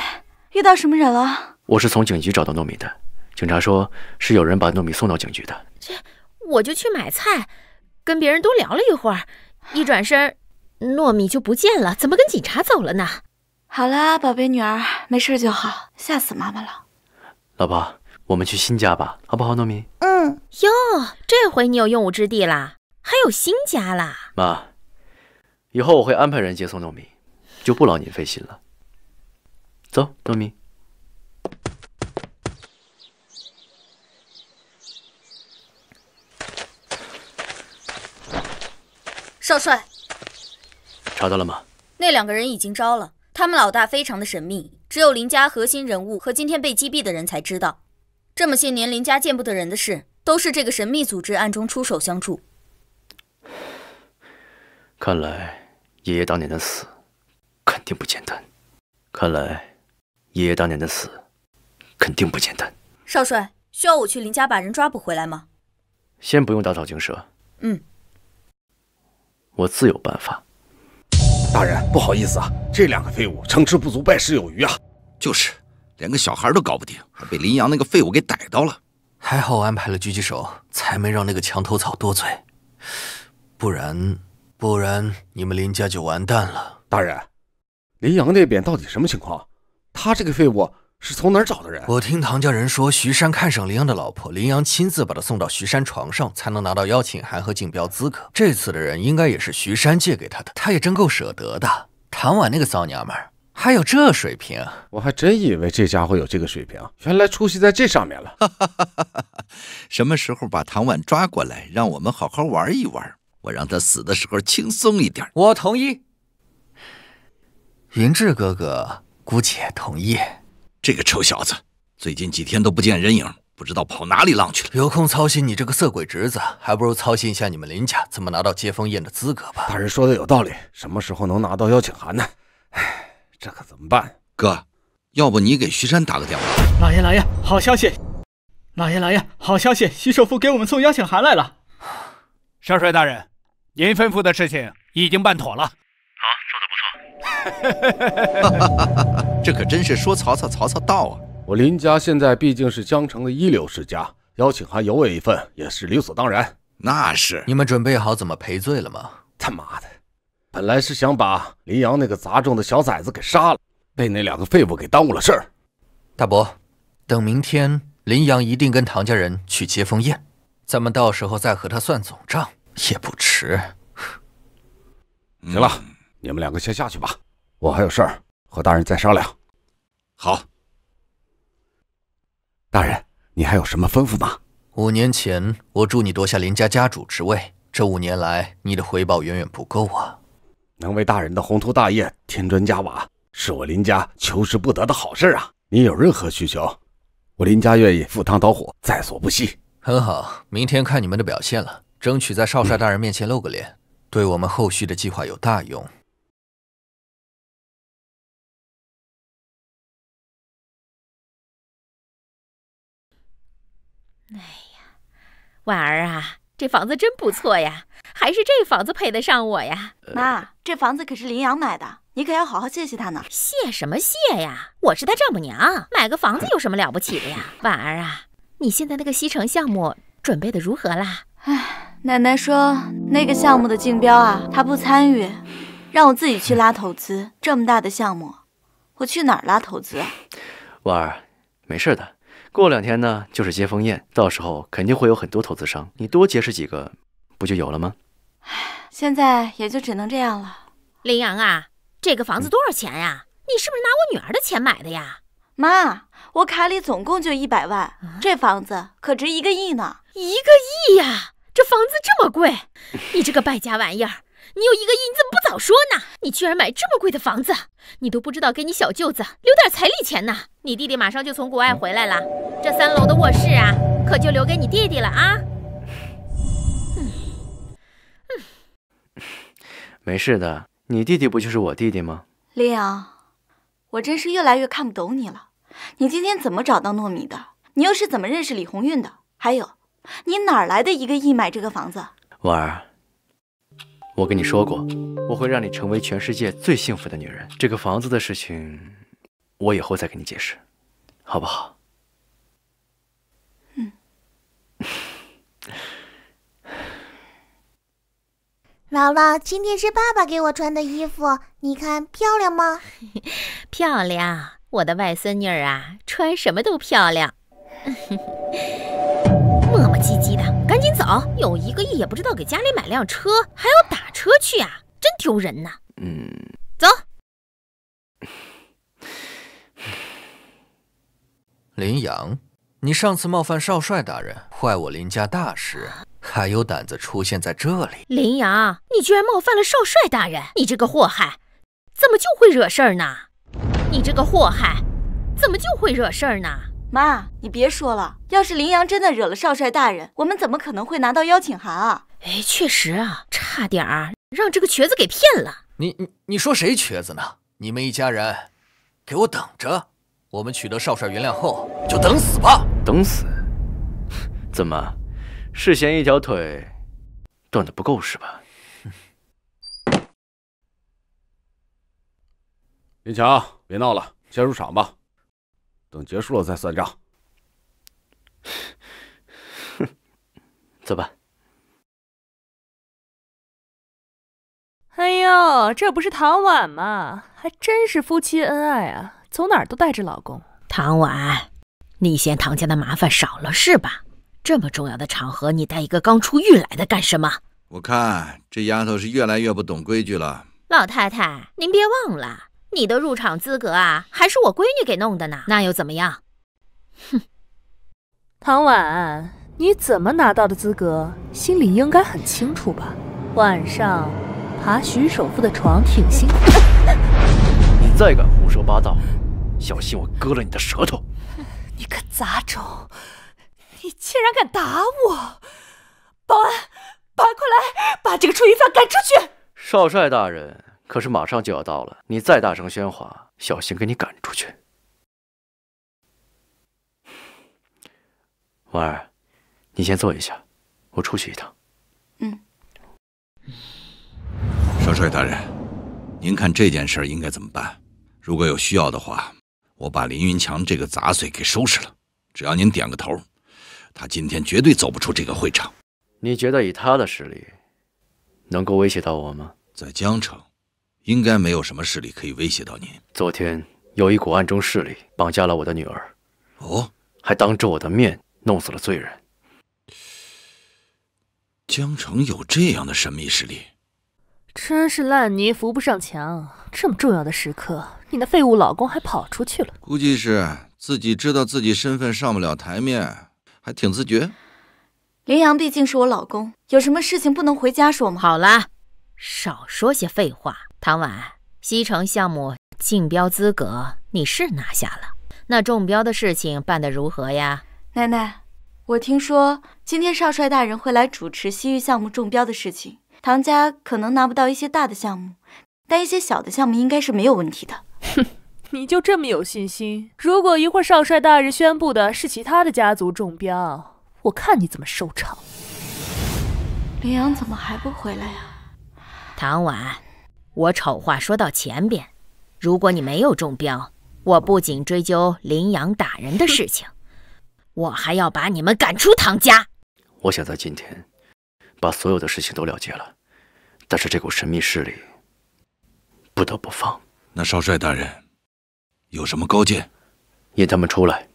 遇到什么人了？我是从警局找到糯米的。警察说，是有人把糯米送到警局的。这我就去买菜，跟别人多聊了一会儿，一转身，糯米就不见了。怎么跟警察走了呢？好啦，宝贝女儿，没事就好，吓死妈妈了。老婆，我们去新家吧，好不好，糯米？嗯。哟，这回你有用武之地啦，还有新家啦。妈，以后我会安排人接送糯米，就不劳您费心了。走，多米。少帅，查到了吗？那两个人已经招了，他们老大非常的神秘，只有林家核心人物和今天被击毙的人才知道。这么些年，林家见不得人的事，都是这个神秘组织暗中出手相助。看来，爷爷当年的死，肯定不简单。看来。爷爷当年的死，肯定不简单。少帅，需要我去林家把人抓捕回来吗？先不用打草惊蛇。嗯，我自有办法。大人，不好意思啊，这两个废物，成事不足败事有余啊。就是，连个小孩都搞不定，还被林阳那个废物给逮到了。还好我安排了狙击手，才没让那个墙头草多嘴。不然，不然你们林家就完蛋了。大人，林阳那边到底什么情况？他这个废物是从哪儿找的人？我听唐家人说，徐山看上林阳的老婆，林阳亲自把他送到徐山床上，才能拿到邀请函和竞标资格。这次的人应该也是徐山借给他的，他也真够舍得的。唐婉那个骚娘们儿还有这水平，我还真以为这家伙有这个水平，原来出息在这上面了。哈哈哈哈哈！什么时候把唐婉抓过来，让我们好好玩一玩？我让他死的时候轻松一点。我同意，云志哥哥。姑且同意。这个臭小子最近几天都不见人影，不知道跑哪里浪去了。有空操心你这个色鬼侄子，还不如操心一下你们林家怎么拿到接风宴的资格吧。大人说的有道理。什么时候能拿到邀请函呢？哎，这可怎么办？哥，要不你给徐山打个电话。老爷，老爷，好消息！老爷，老爷，好消息！徐首富给我们送邀请函来了。少帅大人，您吩咐的事情已经办妥了。这可真是说曹操，曹操到啊！我林家现在毕竟是江城的一流世家，邀请函有我一份，也是理所当然。那是你们准备好怎么赔罪了吗？他妈的，本来是想把林阳那个杂种的小崽子给杀了，被那两个废物给耽误了事儿。大伯，等明天林阳一定跟唐家人去接风宴，咱们到时候再和他算总账也不迟。行了，你们两个先下去吧。我还有事儿，和大人再商量。好，大人，你还有什么吩咐吗？五年前我助你夺下林家家主之位，这五年来你的回报远远不够啊！能为大人的宏图大业添砖加瓦，是我林家求之不得的好事啊！你有任何需求，我林家愿意赴汤蹈火，在所不惜。很好，明天看你们的表现了，争取在少帅大人面前露个脸，对我们后续的计划有大用。哎呀，婉儿啊，这房子真不错呀，还是这房子配得上我呀。妈，这房子可是林阳买的，你可要好好谢谢他呢。谢什么谢呀，我是他丈母娘，买个房子有什么了不起的呀？婉儿啊，你现在那个西城项目准备的如何啦？哎，奶奶说那个项目的竞标啊，他不参与，让我自己去拉投资。这么大的项目，我去哪儿拉投资婉儿，没事的。过两天呢，就是接风宴，到时候肯定会有很多投资商，你多结识几个，不就有了吗？唉，现在也就只能这样了。林阳啊，这个房子多少钱呀？你是不是拿我女儿的钱买的呀？妈，我卡里总共就一百万，这房子可值一个亿呢！一个亿呀，这房子这么贵，你这个败家玩意儿！你有一个亿，你怎么不早说呢？你居然买这么贵的房子，你都不知道给你小舅子留点彩礼钱呢？你弟弟马上就从国外回来了，这三楼的卧室啊，可就留给你弟弟了啊！嗯嗯，没事的，你弟弟不就是我弟弟吗？林阳，我真是越来越看不懂你了。你今天怎么找到糯米的？你又是怎么认识李红运的？还有，你哪来的一个亿买这个房子？婉儿。我跟你说过，我会让你成为全世界最幸福的女人。这个房子的事情，我以后再跟你解释，好不好？嗯。姥姥，今天是爸爸给我穿的衣服，你看漂亮吗？漂亮，我的外孙女啊，穿什么都漂亮。磨磨唧唧的。赶紧走，有一个亿也不知道给家里买辆车，还要打车去啊，真丢人呐！嗯，走。林阳，你上次冒犯少帅大人，坏我林家大事，还有胆子出现在这里？林阳，你居然冒犯了少帅大人，你这个祸害，怎么就会惹事儿呢？你这个祸害，怎么就会惹事儿呢？妈，你别说了。要是林阳真的惹了少帅大人，我们怎么可能会拿到邀请函啊？哎，确实啊，差点儿让这个瘸子给骗了。你你你说谁瘸子呢？你们一家人给我等着。我们取得少帅原谅后，就等死吧。等死？怎么，是嫌一条腿断的不够是吧？林强，别闹了，先入场吧。等结束了再算账。走吧。哎呦，这不是唐婉吗？还真是夫妻恩爱啊，走哪儿都带着老公。唐婉，你嫌唐家的麻烦少了是吧？这么重要的场合，你带一个刚出狱来的干什么？我看这丫头是越来越不懂规矩了。老太太，您别忘了。你的入场资格啊，还是我闺女给弄的呢。那又怎么样？哼，唐婉，你怎么拿到的资格，心里应该很清楚吧？晚上爬徐首富的床挺辛苦。你再敢胡说八道，小心我割了你的舌头！你个杂种，你竟然敢打我！保安，保安，快来，把这个臭鱼犯赶出去！少帅大人。可是马上就要到了，你再大声喧哗，小心给你赶出去。婉儿，你先坐一下，我出去一趟。嗯。少帅大人，您看这件事应该怎么办？如果有需要的话，我把林云强这个杂碎给收拾了。只要您点个头，他今天绝对走不出这个会场。你觉得以他的实力，能够威胁到我吗？在江城。应该没有什么势力可以威胁到您。昨天有一股暗中势力绑架了我的女儿，哦，还当着我的面弄死了罪人。江城有这样的神秘势力，真是烂泥扶不上墙。这么重要的时刻，你那废物老公还跑出去了，估计是自己知道自己身份上不了台面，还挺自觉。林阳毕竟是我老公，有什么事情不能回家说吗？好了，少说些废话。唐婉，西城项目竞标资格你是拿下了，那中标的事情办得如何呀？奶奶，我听说今天少帅大人会来主持西域项目中标的事情，唐家可能拿不到一些大的项目，但一些小的项目应该是没有问题的。哼，你就这么有信心？如果一会儿少帅大人宣布的是其他的家族中标，我看你怎么收场。林阳怎么还不回来呀？唐婉。我丑话说到前边，如果你没有中标，我不仅追究林阳打人的事情，我还要把你们赶出唐家。我想在今天把所有的事情都了结了，但是这股神秘势力不得不放。那少帅大人有什么高见？引他们出来。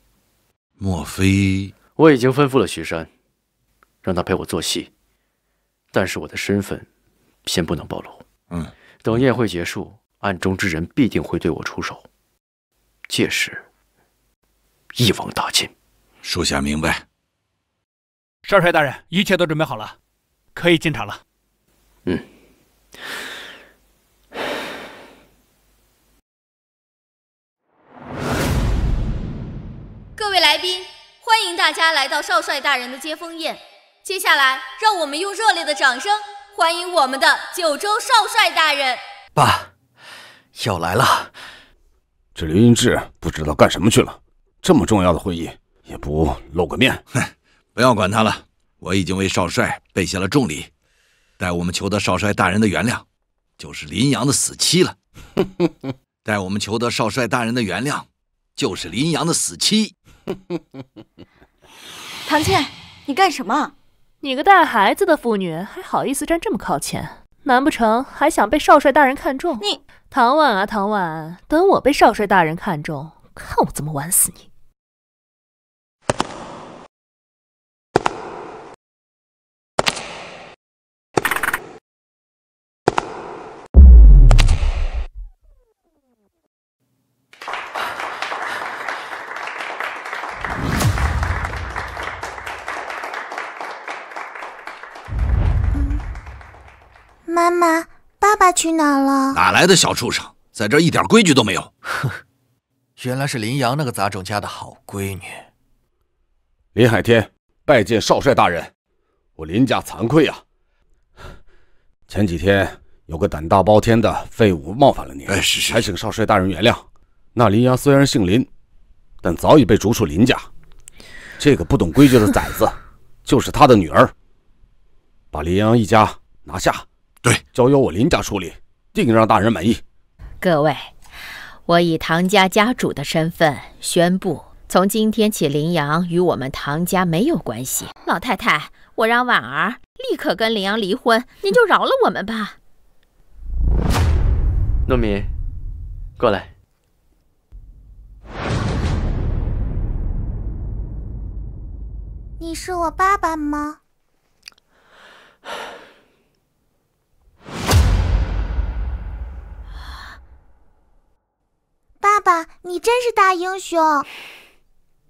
莫非我已经吩咐了徐山，让他陪我做戏，但是我的身份先不能暴露。嗯。等宴会结束，暗中之人必定会对我出手，届时一网打尽。属下明白。少帅大人，一切都准备好了，可以进场了。嗯。各位来宾，欢迎大家来到少帅大人的接风宴。接下来，让我们用热烈的掌声。欢迎我们的九州少帅大人。爸，要来了。这刘云志不知道干什么去了，这么重要的会议也不露个面。哼，不要管他了，我已经为少帅备下了重礼，待我们求得少帅大人的原谅，就是林阳的死期了。待我们求得少帅大人的原谅，就是林阳的死期。唐倩，你干什么？你个带孩子的妇女，还好意思站这么靠前？难不成还想被少帅大人看中？你唐婉啊，唐婉，等我被少帅大人看中，看我怎么玩死你！妈，爸爸去哪了？哪来的小畜生，在这一点规矩都没有！哼，原来是林阳那个杂种家的好闺女。林海天，拜见少帅大人，我林家惭愧啊。前几天有个胆大包天的废物冒犯了您，还请少帅大人原谅。那林阳虽然姓林，但早已被逐出林家。这个不懂规矩的崽子，就是他的女儿。把林阳一家拿下。交由我林家处理，定让大人满意。各位，我以唐家家主的身份宣布，从今天起，林阳与我们唐家没有关系。老太太，我让婉儿立刻跟林阳离婚，您就饶了我们吧。糯米，过来。你是我爸爸吗？爸爸，你真是大英雄！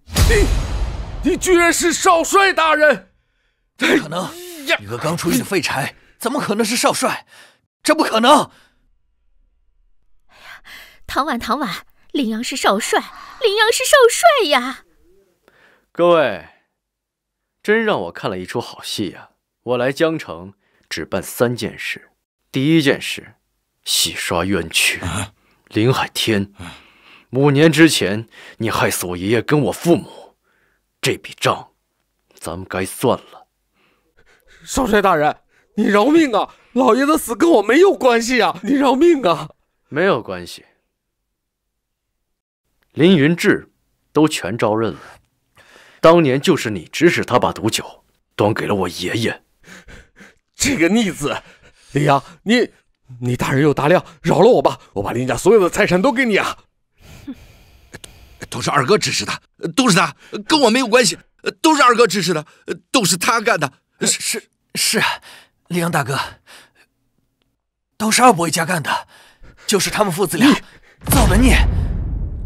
你，你居然是少帅大人？不可能！你个刚出狱的废柴，怎么可能是少帅？这不可能！唐婉，唐婉，林阳是少帅，林阳是少帅呀！各位，真让我看了一出好戏呀！我来江城只办三件事，第一件事，洗刷冤屈。林海天，五年之前，你害死我爷爷跟我父母，这笔账，咱们该算了。少帅大人，你饶命啊！老爷的死跟我没有关系啊！你饶命啊！没有关系。林云志，都全招认了，当年就是你指使他把毒酒端给了我爷爷，这个逆子，李阳，你。你大人有大量，饶了我吧！我把林家所有的财产都给你啊！都是二哥指使的，都是他，跟我没有关系，都是二哥指使的，都是他干的。是是，是，林阳大哥，都是二伯一家干的，就是他们父子俩造的孽，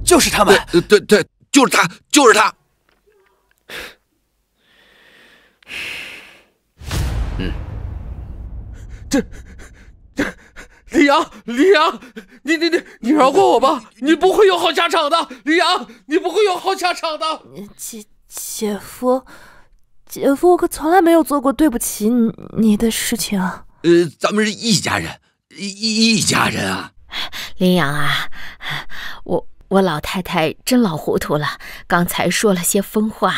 就是他们。对对，就是他，就是他。嗯，这这。李阳，李阳，你你你你饶过我吧，你不会有好下场的，李阳，你不会有好下场的。姐姐夫，姐夫，我可从来没有做过对不起你的事情。呃，咱们是一家人，一一家人啊。林阳啊，我我老太太真老糊涂了，刚才说了些疯话，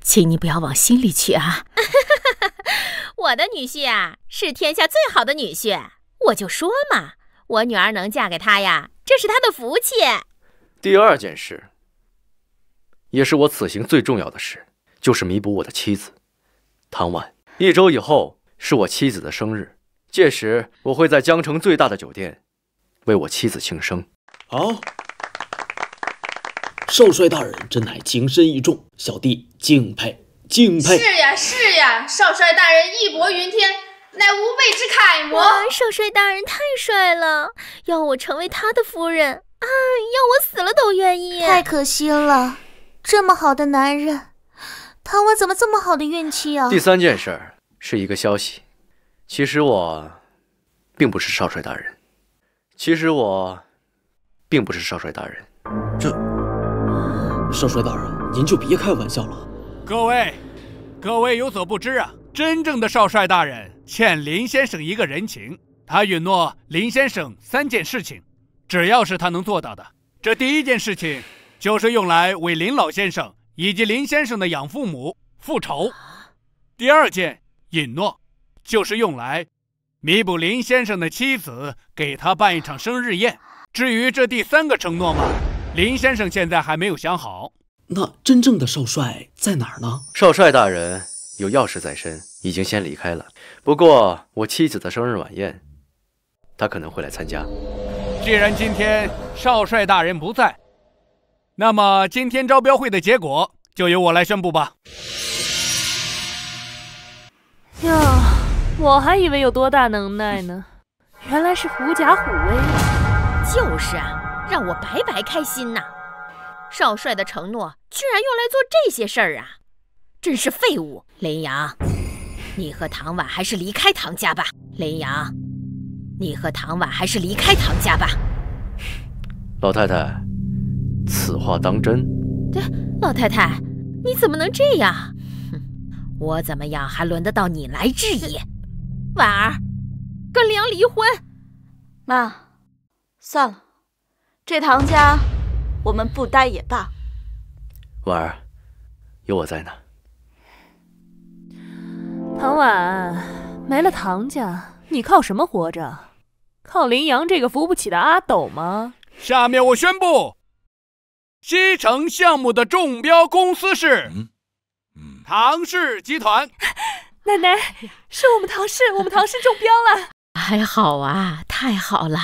请你不要往心里去啊。我的女婿啊，是天下最好的女婿。我就说嘛，我女儿能嫁给他呀，这是他的福气。第二件事，也是我此行最重要的事，就是弥补我的妻子唐婉。一周以后是我妻子的生日，届时我会在江城最大的酒店为我妻子庆生。哦，少帅大人真乃情深义重，小弟敬佩敬佩。是呀是呀，少帅大人义薄云天。乃吾辈之楷模，少帅大人太帅了，要我成为他的夫人啊！要我死了都愿意太可惜了，这么好的男人，他我怎么这么好的运气啊？第三件事儿是一个消息，其实我并不是少帅大人，其实我并不是少帅大人。这少帅大人，您就别开玩笑了。各位，各位有所不知啊。真正的少帅大人欠林先生一个人情，他允诺林先生三件事情，只要是他能做到的。这第一件事情，就是用来为林老先生以及林先生的养父母复仇；第二件允诺，就是用来弥补林先生的妻子给他办一场生日宴。至于这第三个承诺嘛，林先生现在还没有想好。那真正的少帅在哪儿呢？少帅大人。有要事在身，已经先离开了。不过我妻子的生日晚宴，他可能会来参加。既然今天少帅大人不在，那么今天招标会的结果就由我来宣布吧。哟，我还以为有多大能耐呢，原来是狐假虎威，就是啊，让我白白开心呐。少帅的承诺居然用来做这些事儿啊！真是废物！林阳，你和唐婉还是离开唐家吧。林阳，你和唐婉还是离开唐家吧。老太太，此话当真？对，老太太，你怎么能这样？哼，我怎么样还轮得到你来质疑？婉儿，跟林阳离婚。妈，算了，这唐家我们不待也罢。婉儿，有我在呢。唐婉，没了唐家，你靠什么活着？靠林阳这个扶不起的阿斗吗？下面我宣布，西城项目的中标公司是唐氏集团。奶奶，是我们唐氏，我们唐氏中标了！还好啊，太好了！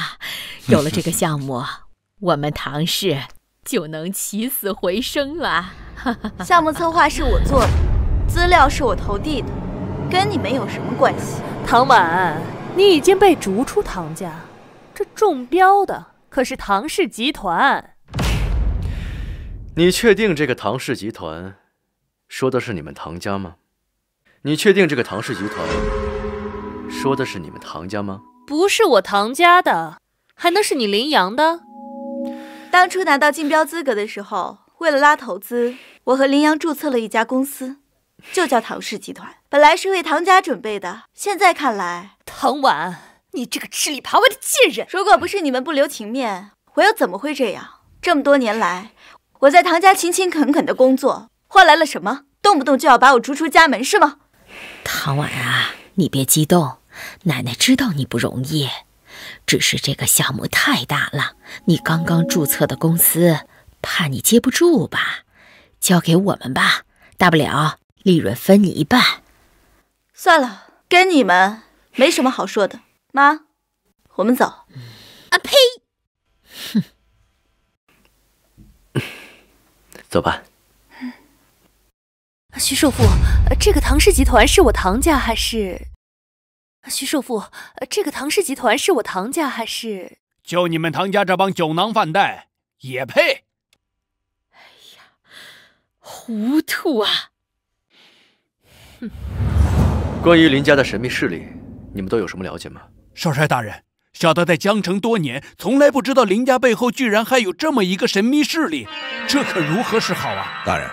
有了这个项目，我们唐氏就能起死回生了。项目策划是我做的，资料是我投递的。跟你们有什么关系？唐婉，你已经被逐出唐家，这中标的可是唐氏集团。你确定这个唐氏集团说的是你们唐家吗？你确定这个唐氏集团说的是你们唐家吗？不是我唐家的，还能是你林阳的？当初拿到竞标资格的时候，为了拉投资，我和林阳注册了一家公司。就叫唐氏集团，本来是为唐家准备的，现在看来，唐婉，你这个吃里扒外的贱人！如果不是你们不留情面，我又怎么会这样？这么多年来，我在唐家勤勤恳恳的工作，换来了什么？动不动就要把我逐出家门，是吗？唐婉啊，你别激动，奶奶知道你不容易，只是这个项目太大了，你刚刚注册的公司，怕你接不住吧？交给我们吧，大不了。利润分你一半，算了，跟你们没什么好说的。妈，我们走。啊呸！哼，走吧。徐少傅，这个唐氏集团是我唐家还是？徐少傅，这个唐氏集团是我唐家还是？就你们唐家这帮酒囊饭袋也配？哎呀，糊涂啊！关于林家的神秘势力，你们都有什么了解吗？少帅大人，小的在江城多年，从来不知道林家背后居然还有这么一个神秘势力，这可如何是好啊？大人，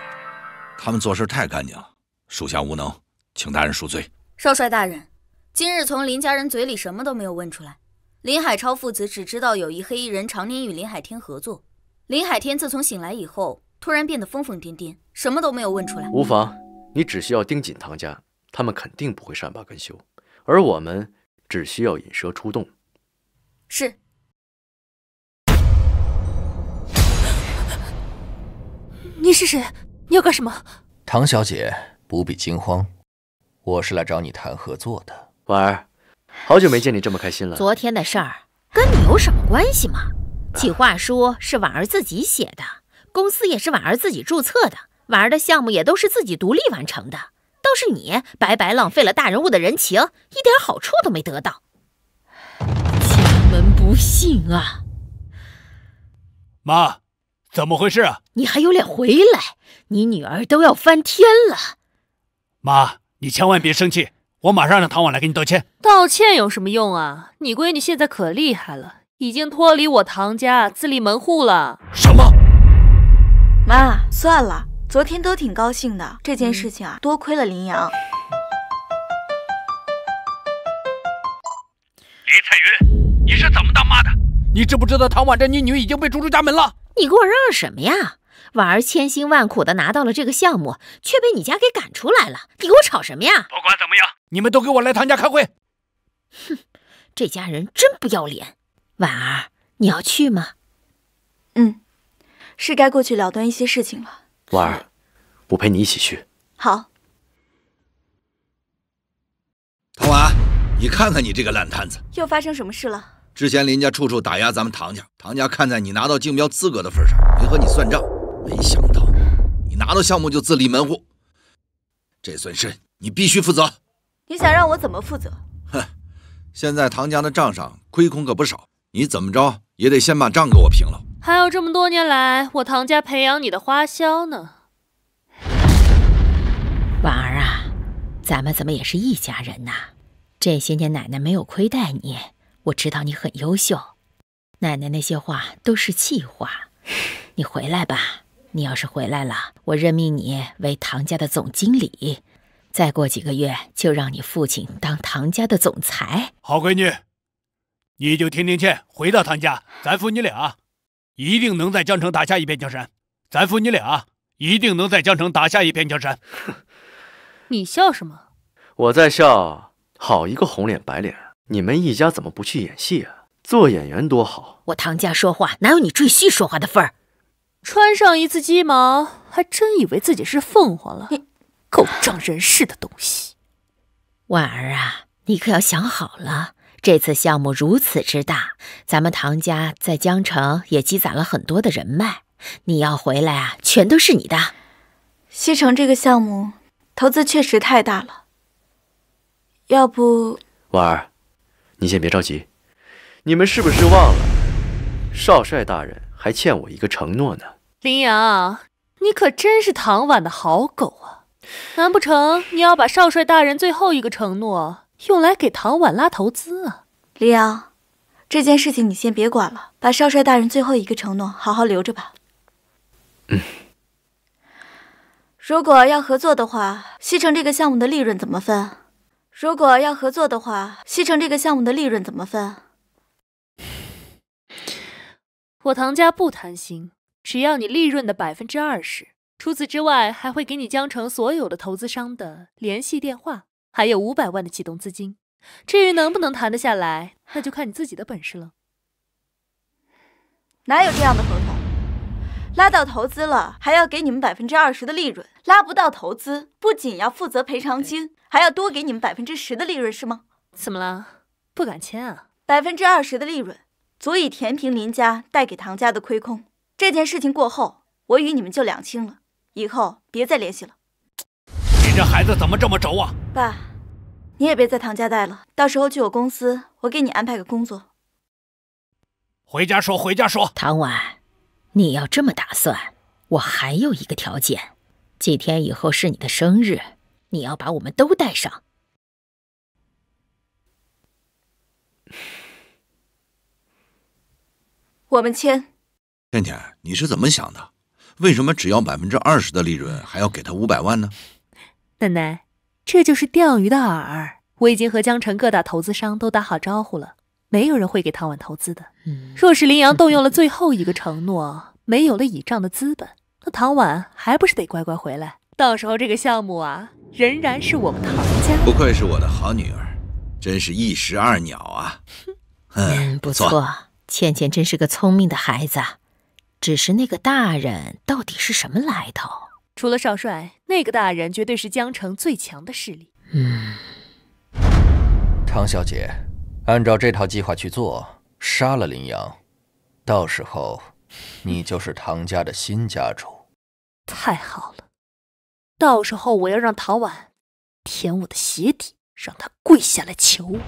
他们做事太干净了，属下无能，请大人恕罪。少帅大人，今日从林家人嘴里什么都没有问出来，林海超父子只知道有一黑衣人常年与林海天合作，林海天自从醒来以后，突然变得疯疯癫癫，什么都没有问出来。无妨。你只需要盯紧唐家，他们肯定不会善罢甘休，而我们只需要引蛇出洞。是。你是谁？你要干什么？唐小姐不必惊慌，我是来找你谈合作的。婉儿，好久没见你这么开心了。昨天的事儿跟你有什么关系吗？计划书是婉儿自己写的，公司也是婉儿自己注册的。婉儿的项目也都是自己独立完成的，倒是你白白浪费了大人物的人情，一点好处都没得到。家门不幸啊！妈，怎么回事啊？你还有脸回来？你女儿都要翻天了！妈，你千万别生气，我马上让唐婉来给你道歉。道歉有什么用啊？你闺女现在可厉害了，已经脱离我唐家，自立门户了。什么？妈，算了。昨天都挺高兴的，这件事情啊，多亏了林阳。李彩云，你是怎么当妈的？你知不知道唐婉这妮女已经被逐出家门了？你给我嚷什么呀？婉儿千辛万苦的拿到了这个项目，却被你家给赶出来了，你给我吵什么呀？不管怎么样，你们都给我来唐家开会。哼，这家人真不要脸。婉儿，你要去吗？嗯，是该过去了断一些事情了。婉儿，我陪你一起去。好。唐婉，你看看你这个烂摊子。又发生什么事了？之前林家处处打压咱们唐家，唐家看在你拿到竞标资格的份上没和你算账，没想到你拿到项目就自立门户，这损失你必须负责。你想让我怎么负责？哼，现在唐家的账上亏空可不少，你怎么着也得先把账给我平了。还有这么多年来，我唐家培养你的花销呢，婉儿啊，咱们怎么也是一家人呐！这些年奶奶没有亏待你，我知道你很优秀。奶奶那些话都是气话，你回来吧。你要是回来了，我任命你为唐家的总经理，再过几个月就让你父亲当唐家的总裁。好闺女，你就听听劝，回到唐家，咱父女俩。一定能在江城打下一片江山，咱父女俩一定能在江城打下一片江山。哼，你笑什么？我在笑，好一个红脸白脸，你们一家怎么不去演戏啊？做演员多好，我唐家说话哪有你赘婿说话的份儿？穿上一次鸡毛，还真以为自己是凤凰了？狗仗人势的东西，婉儿啊，你可要想好了。这次项目如此之大，咱们唐家在江城也积攒了很多的人脉。你要回来啊，全都是你的。西城这个项目投资确实太大了，要不……婉儿，你先别着急。你们是不是忘了，少帅大人还欠我一个承诺呢？林阳，你可真是唐婉的好狗啊！难不成你要把少帅大人最后一个承诺？用来给唐婉拉投资啊！李瑶，这件事情你先别管了，把少帅大人最后一个承诺好好留着吧。嗯，如果要合作的话，西城这个项目的利润怎么分？如果要合作的话，西城这个项目的利润怎么分？我唐家不贪心，只要你利润的百分之二十，除此之外还会给你江城所有的投资商的联系电话。还有五百万的启动资金，至于能不能谈得下来，那就看你自己的本事了。哪有这样的合同？拉到投资了还要给你们百分之二十的利润，拉不到投资，不仅要负责赔偿金，还要多给你们百分之十的利润，是吗？怎么了？不敢签啊？百分之二十的利润足以填平林家带给唐家的亏空。这件事情过后，我与你们就两清了，以后别再联系了。这孩子怎么这么轴啊！爸，你也别在唐家待了，到时候去我公司，我给你安排个工作。回家说，回家说。唐婉，你要这么打算，我还有一个条件：几天以后是你的生日，你要把我们都带上。我们签。倩倩，你是怎么想的？为什么只要百分之二十的利润，还要给他五百万呢？奶奶，这就是钓鱼的饵。我已经和江城各大投资商都打好招呼了，没有人会给唐婉投资的。若是林阳动用了最后一个承诺，没有了倚仗的资本，那唐婉还不是得乖乖回来？到时候这个项目啊，仍然是我们唐家。不愧是我的好女儿，真是一石二鸟啊！嗯，不错，倩倩真是个聪明的孩子。只是那个大人到底是什么来头？除了少帅，那个大人绝对是江城最强的势力。嗯，唐小姐，按照这套计划去做，杀了林阳，到时候，你就是唐家的新家主。太好了，到时候我要让唐婉舔我的鞋底，让他跪下来求我。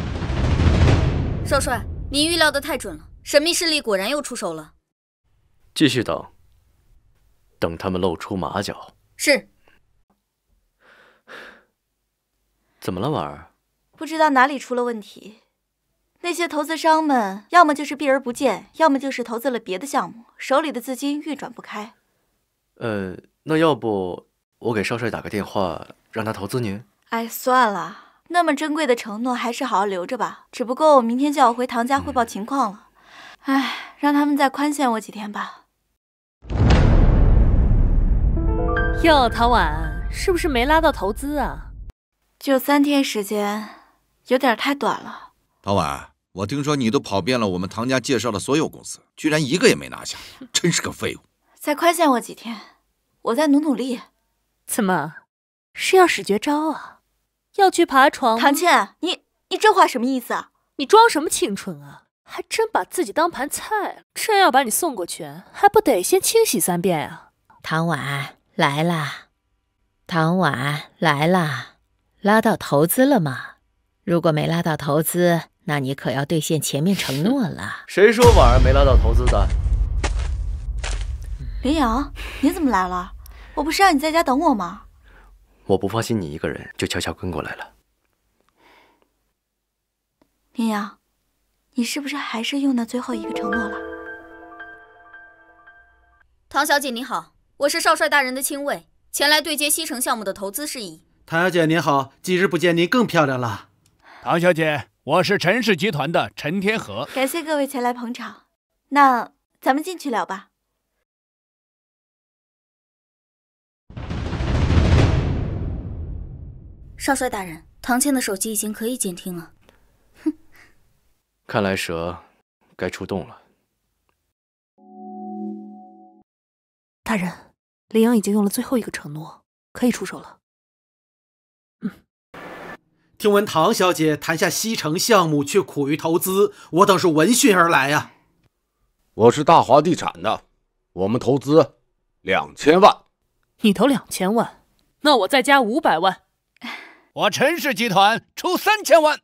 少帅，你预料的太准了，神秘势力果然又出手了。继续等，等他们露出马脚。是，怎么了，婉儿？不知道哪里出了问题，那些投资商们要么就是避而不见，要么就是投资了别的项目，手里的资金运转不开。呃，那要不我给少帅打个电话，让他投资您？哎，算了，那么珍贵的承诺还是好好留着吧。只不过我明天就要回唐家汇报情况了，哎，让他们再宽限我几天吧。哟，唐婉，是不是没拉到投资啊？就三天时间，有点太短了。唐婉，我听说你都跑遍了我们唐家介绍的所有公司，居然一个也没拿下，真是个废物。再宽限我几天，我再努努力。怎么，是要使绝招啊？要去爬床？唐倩，你你这话什么意思啊？你装什么清纯啊？还真把自己当盘菜，真要把你送过去，还不得先清洗三遍啊？唐婉。来啦，唐婉来啦，拉到投资了吗？如果没拉到投资，那你可要兑现前面承诺了。谁说婉儿没拉到投资的？林阳，你怎么来了？我不是让你在家等我吗？我不放心你一个人，就悄悄跟过来了。林阳，你是不是还是用那最后一个承诺了？唐小姐，你好。我是少帅大人的亲卫，前来对接西城项目的投资事宜。唐小姐您好，几日不见，您更漂亮了。唐小姐，我是陈氏集团的陈天河。感谢各位前来捧场，那咱们进去聊吧。少帅大人，唐倩的手机已经可以监听了。哼，看来蛇该出动了。大人。林阳已经用了最后一个承诺，可以出手了。嗯，听闻唐小姐谈下西城项目，却苦于投资，我等是闻讯而来呀。我是大华地产的，我们投资两千万。你投两千万，那我再加五百万。我陈氏集团出三千万。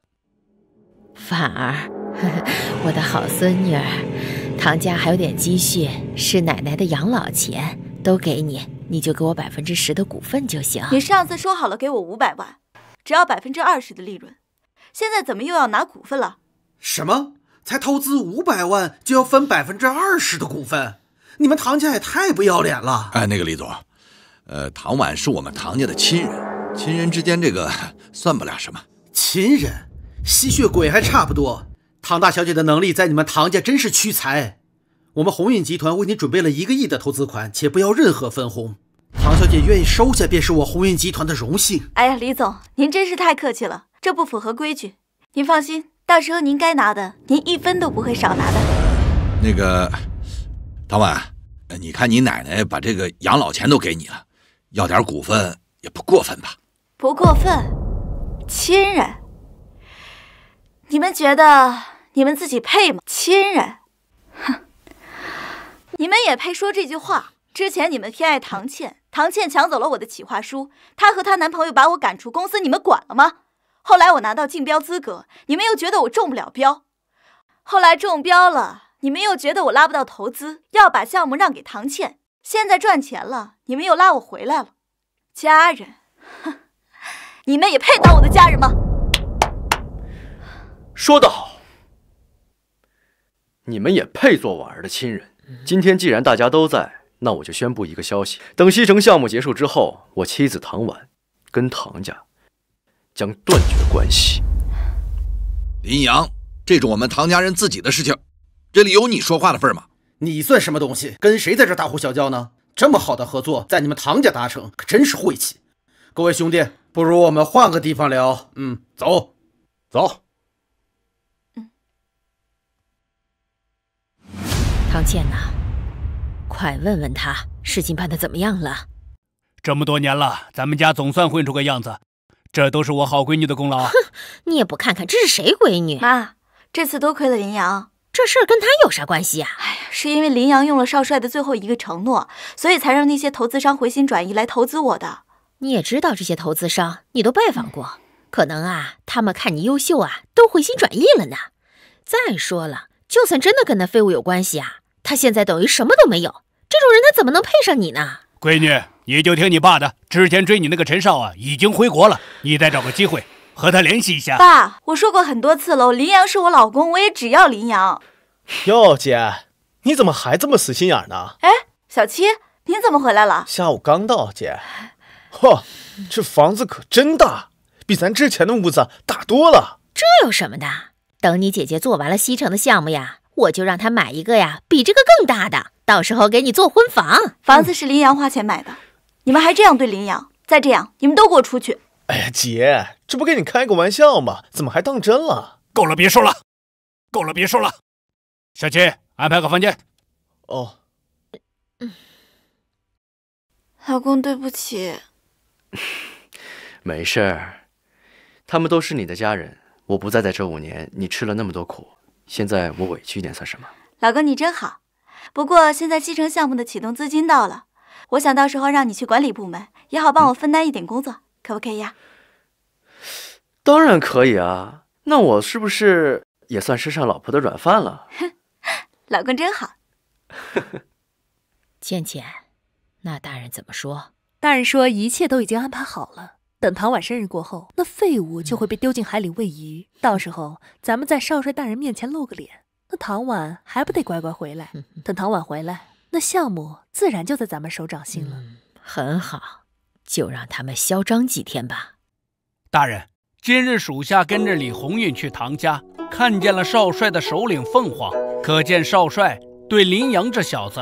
反而，我的好孙女儿，唐家还有点积蓄，是奶奶的养老钱。都给你，你就给我百分之十的股份就行。你上次说好了给我五百万，只要百分之二十的利润，现在怎么又要拿股份了？什么？才投资五百万就要分百分之二十的股份？你们唐家也太不要脸了！哎，那个李总，呃，唐婉是我们唐家的亲人，亲人之间这个 算不了什么。亲人？吸血鬼还差不多。唐大小姐的能力在你们唐家真是屈才。我们鸿运集团为您准备了一个亿的投资款，且不要任何分红。唐小姐愿意收下，便是我鸿运集团的荣幸。哎呀，李总，您真是太客气了，这不符合规矩。您放心，到时候您该拿的，您一分都不会少拿的。那个唐婉，你看你奶奶把这个养老钱都给你了，要点股份也不过分吧？不过分，亲人，你们觉得你们自己配吗？亲人，哼。你们也配说这句话？之前你们偏爱唐倩，唐倩抢走了我的企划书，她和她男朋友把我赶出公司，你们管了吗？后来我拿到竞标资格，你们又觉得我中不了标；后来中标了，你们又觉得我拉不到投资，要把项目让给唐倩。现在赚钱了，你们又拉我回来了。家人，哼，你们也配当我的家人吗？说得好，你们也配做婉儿的亲人。今天既然大家都在，那我就宣布一个消息：等西城项目结束之后，我妻子唐婉跟唐家将断绝关系。林阳，这是我们唐家人自己的事情，这里有你说话的份吗？你算什么东西？跟谁在这大呼小叫呢？这么好的合作，在你们唐家达成，可真是晦气。各位兄弟，不如我们换个地方聊。嗯，走，走。张健呐，快问问他事情办得怎么样了。这么多年了，咱们家总算混出个样子，这都是我好闺女的功劳。哼，你也不看看这是谁闺女。妈，这次多亏了林阳，这事儿跟他有啥关系啊？哎呀，是因为林阳用了少帅的最后一个承诺，所以才让那些投资商回心转意来投资我的。你也知道这些投资商，你都拜访过，可能啊，他们看你优秀啊，都回心转意了呢。再说了，就算真的跟那废物有关系啊。他现在等于什么都没有，这种人他怎么能配上你呢？闺女，你就听你爸的。之前追你那个陈少啊，已经回国了。你再找个机会和他联系一下。爸，我说过很多次了，林阳是我老公，我也只要林阳。哟，姐，你怎么还这么死心眼呢？哎，小七，你怎么回来了？下午刚到。姐，嚯，这房子可真大，比咱之前的屋子大多了。这有什么的？等你姐姐做完了西城的项目呀。我就让他买一个呀，比这个更大的，到时候给你做婚房。房子是林阳花钱买的，你们还这样对林阳？再这样，你们都给我出去！哎呀，姐，这不跟你开个玩笑吗？怎么还当真了？够了，别说了，够了，别说了。小七，安排个房间。哦。嗯，老公，对不起。没事儿，他们都是你的家人。我不在在这五年，你吃了那么多苦。现在我委屈一点算什么？老公你真好，不过现在西城项目的启动资金到了，我想到时候让你去管理部门，也好帮我分担一点工作，可不可以啊？当然可以啊，那我是不是也算吃上老婆的软饭了？哼，老公真好。倩倩，那大人怎么说？大人说一切都已经安排好了。等唐婉生日过后，那废物就会被丢进海里喂鱼。到时候咱们在少帅大人面前露个脸，那唐婉还不得乖乖回来？等唐婉回来，那项目自然就在咱们手掌心了。很好，就让他们嚣张几天吧。大人，今日属下跟着李鸿运去唐家，看见了少帅的首领凤凰，可见少帅对林阳这小子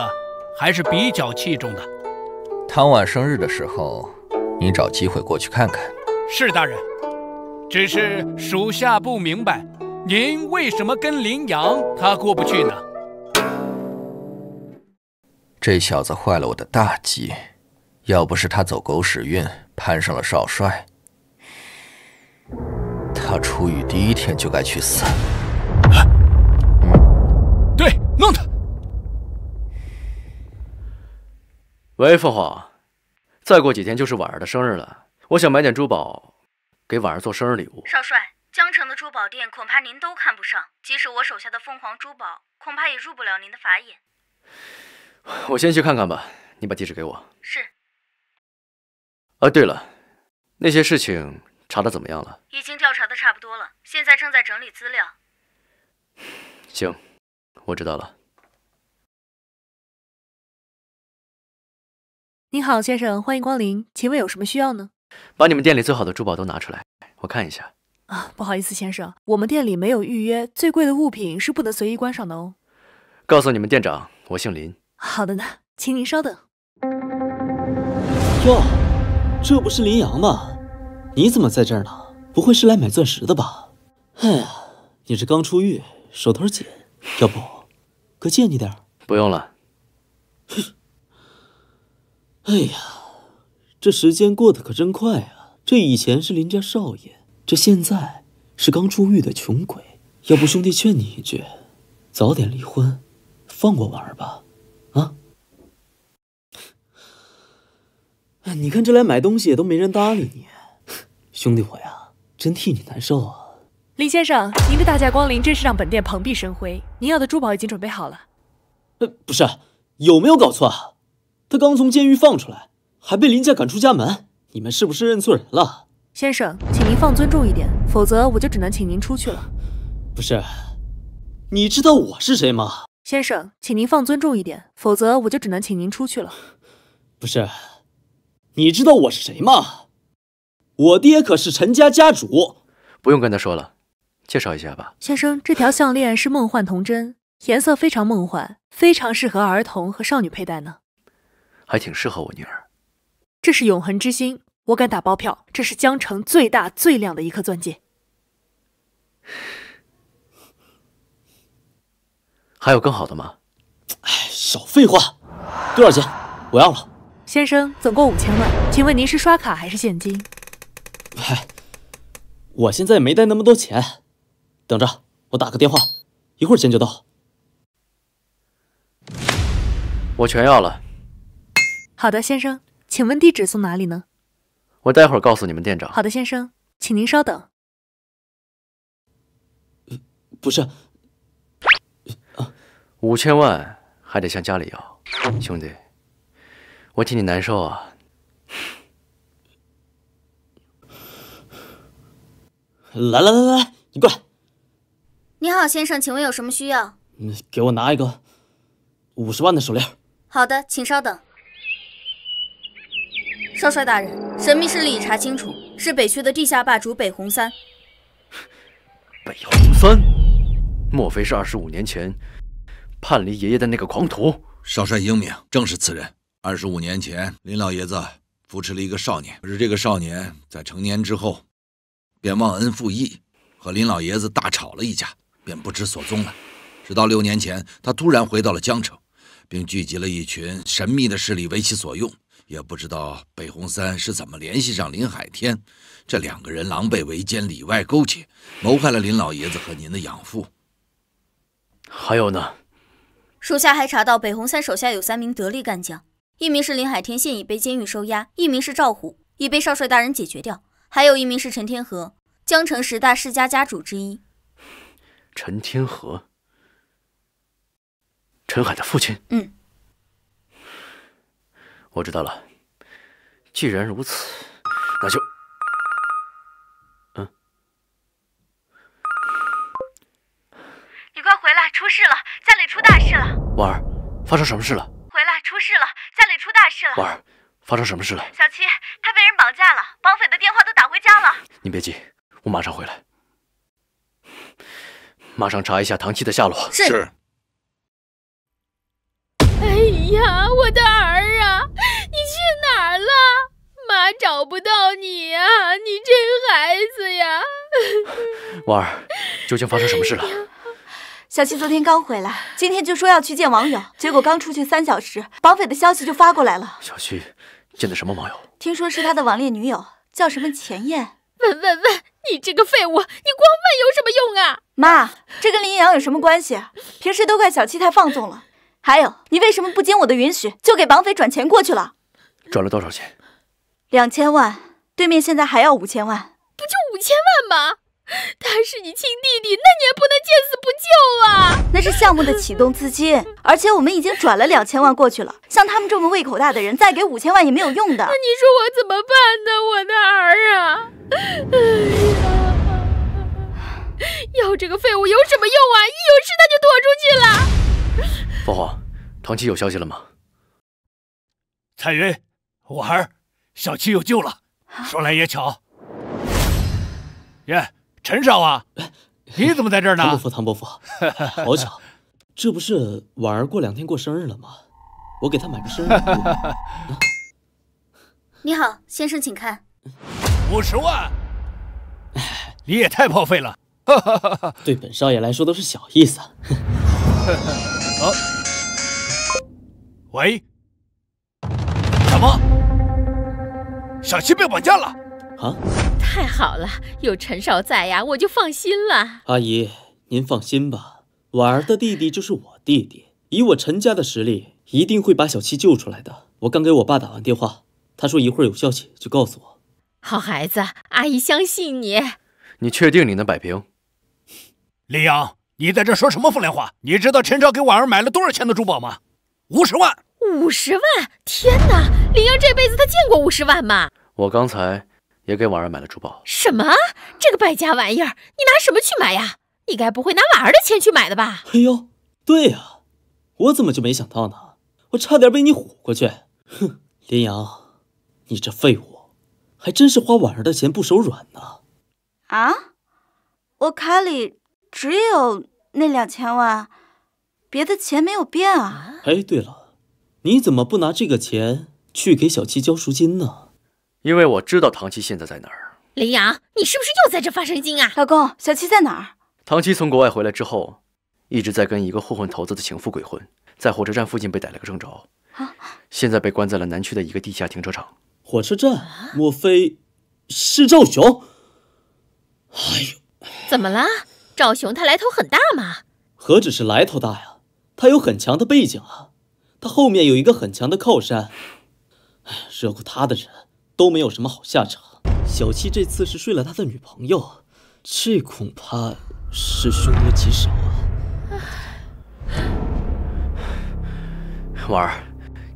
还是比较器重的。唐婉生日的时候。你找机会过去看看。是大人，只是属下不明白，您为什么跟林阳他过不去呢？这小子坏了我的大计，要不是他走狗屎运攀上了少帅，他出狱第一天就该去死。对，弄他。喂，凤凰。再过几天就是婉儿的生日了，我想买点珠宝给婉儿做生日礼物。少帅，江城的珠宝店恐怕您都看不上，即使我手下的凤凰珠宝，恐怕也入不了您的法眼。我先去看看吧，你把地址给我。是。啊，对了，那些事情查的怎么样了？已经调查的差不多了，现在正在整理资料。行，我知道了。您好，先生，欢迎光临，请问有什么需要呢？把你们店里最好的珠宝都拿出来，我看一下。啊，不好意思，先生，我们店里没有预约，最贵的物品是不能随意观赏的哦。告诉你们店长，我姓林。好的呢，请您稍等。哟，这不是林阳吗？你怎么在这儿呢？不会是来买钻石的吧？哎呀，你这刚出狱，手头紧，要不，哥借你点儿？不用了。哎呀，这时间过得可真快啊！这以前是林家少爷，这现在是刚出狱的穷鬼。要不兄弟劝你一句，早点离婚，放过婉儿吧，啊？你看这来买东西都没人搭理你，兄弟我呀，真替你难受啊！林先生，您的大驾光临真是让本店蓬荜生辉。您要的珠宝已经准备好了。呃，不是，有没有搞错啊？他刚从监狱放出来，还被林家赶出家门，你们是不是认错人了？先生，请您放尊重一点，否则我就只能请您出去了。不是，你知道我是谁吗？先生，请您放尊重一点，否则我就只能请您出去了。不是，你知道我是谁吗？我爹可是陈家家主，不用跟他说了，介绍一下吧。先生，这条项链是梦幻童真，颜色非常梦幻，非常适合儿童和少女佩戴呢。还挺适合我女儿。这是永恒之心，我敢打包票，这是江城最大最亮的一颗钻戒。还有更好的吗？哎，少废话！多少钱？我要了。先生，总共五千万，请问您是刷卡还是现金？哎，我现在没带那么多钱，等着，我打个电话，一会儿钱就到。我全要了。好的，先生，请问地址送哪里呢？我待会儿告诉你们店长。好的，先生，请您稍等。不是，啊，五千万还得向家里要，兄弟，我替你难受啊！来来来来你过来。你好，先生，请问有什么需要？嗯，给我拿一个五十万的手链。好的，请稍等。少帅大人，神秘势力已查清楚，是北区的地下霸主北红三。北红三，莫非是二十五年前叛离爷爷的那个狂徒？少帅英明，正是此人。二十五年前，林老爷子扶持了一个少年，可是这个少年在成年之后便忘恩负义，和林老爷子大吵了一架，便不知所踪了。直到六年前，他突然回到了江城，并聚集了一群神秘的势力为其所用。也不知道北红三是怎么联系上林海天，这两个人狼狈为奸，里外勾结，谋害了林老爷子和您的养父。还有呢？属下还查到，北红三手下有三名得力干将，一名是林海天，现已被监狱收押；一名是赵虎，已被少帅大人解决掉；还有一名是陈天河，江城十大世家家主之一。陈天河，陈海的父亲。嗯。我知道了，既然如此，那就……嗯，你快回来，出事了，家里出大事了。婉儿，发生什么事了？回来，出事了，家里出大事了。婉儿，发生什么事了？小七，他被人绑架了，绑匪的电话都打回家了。你别急，我马上回来，马上查一下唐七的下落。是。哎呀，我的儿啊，你去哪儿了？妈找不到你呀，你这孩子呀！婉儿，究竟发生什么事了？小七昨天刚回来，今天就说要去见网友，结果刚出去三小时，绑匪的消息就发过来了。小七见的什么网友？听说是他的网恋女友，叫什么钱燕？问问问，你这个废物，你光问有什么用啊？妈，这跟林阳有什么关系？平时都怪小七太放纵了。还有，你为什么不经我的允许就给绑匪转钱过去了？转了多少钱？两千万，对面现在还要五千万，不就五千万吗？他是你亲弟弟，那你也不能见死不救啊！那是项目的启动资金，而且我们已经转了两千万过去了。像他们这么胃口大的人，再给五千万也没有用的。那你说我怎么办呢，我的儿啊？哎呀，要这个废物有什么用啊？一有事他就躲出去了。父 皇，唐七有消息了吗？彩云，婉儿，小七有救了。说来也巧，耶，陈少啊，你怎么在这儿呢？唐伯父，唐伯父，好巧，这不是婉儿过两天过生日了吗？我给她买个生日礼物。你好，先生，请看，五十万，你也太破费了。对本少爷来说都是小意思。啊！喂？什么？小七被绑架了？啊！太好了，有陈少在呀，我就放心了。阿姨，您放心吧，婉儿的弟弟就是我弟弟，以我陈家的实力，一定会把小七救出来的。我刚给我爸打完电话，他说一会儿有消息就告诉我。好孩子，阿姨相信你。你确定你能摆平？李阳。你在这说什么风凉话？你知道陈超给婉儿买了多少钱的珠宝吗？五十万，五十万！天哪，林阳这辈子他见过五十万吗？我刚才也给婉儿买了珠宝。什么？这个败家玩意儿，你拿什么去买呀？你该不会拿婉儿的钱去买的吧？哎呦，对呀，我怎么就没想到呢？我差点被你唬过去。哼，林阳，你这废物，还真是花婉儿的钱不手软呢。啊，我卡里。只有那两千万，别的钱没有变啊。哎，对了，你怎么不拿这个钱去给小七交赎金呢？因为我知道唐七现在在哪儿。林阳，你是不是又在这发神经啊？老公，小七在哪儿？唐七从国外回来之后，一直在跟一个混混头子的情妇鬼混，在火车站附近被逮了个正着。啊！现在被关在了南区的一个地下停车场。火车站？莫非是赵雄？哎呦，怎么了？赵雄他来头很大嘛？何止是来头大呀，他有很强的背景啊，他后面有一个很强的靠山，惹过他的人都没有什么好下场。小七这次是睡了他的女朋友，这恐怕是凶多吉少啊。婉儿，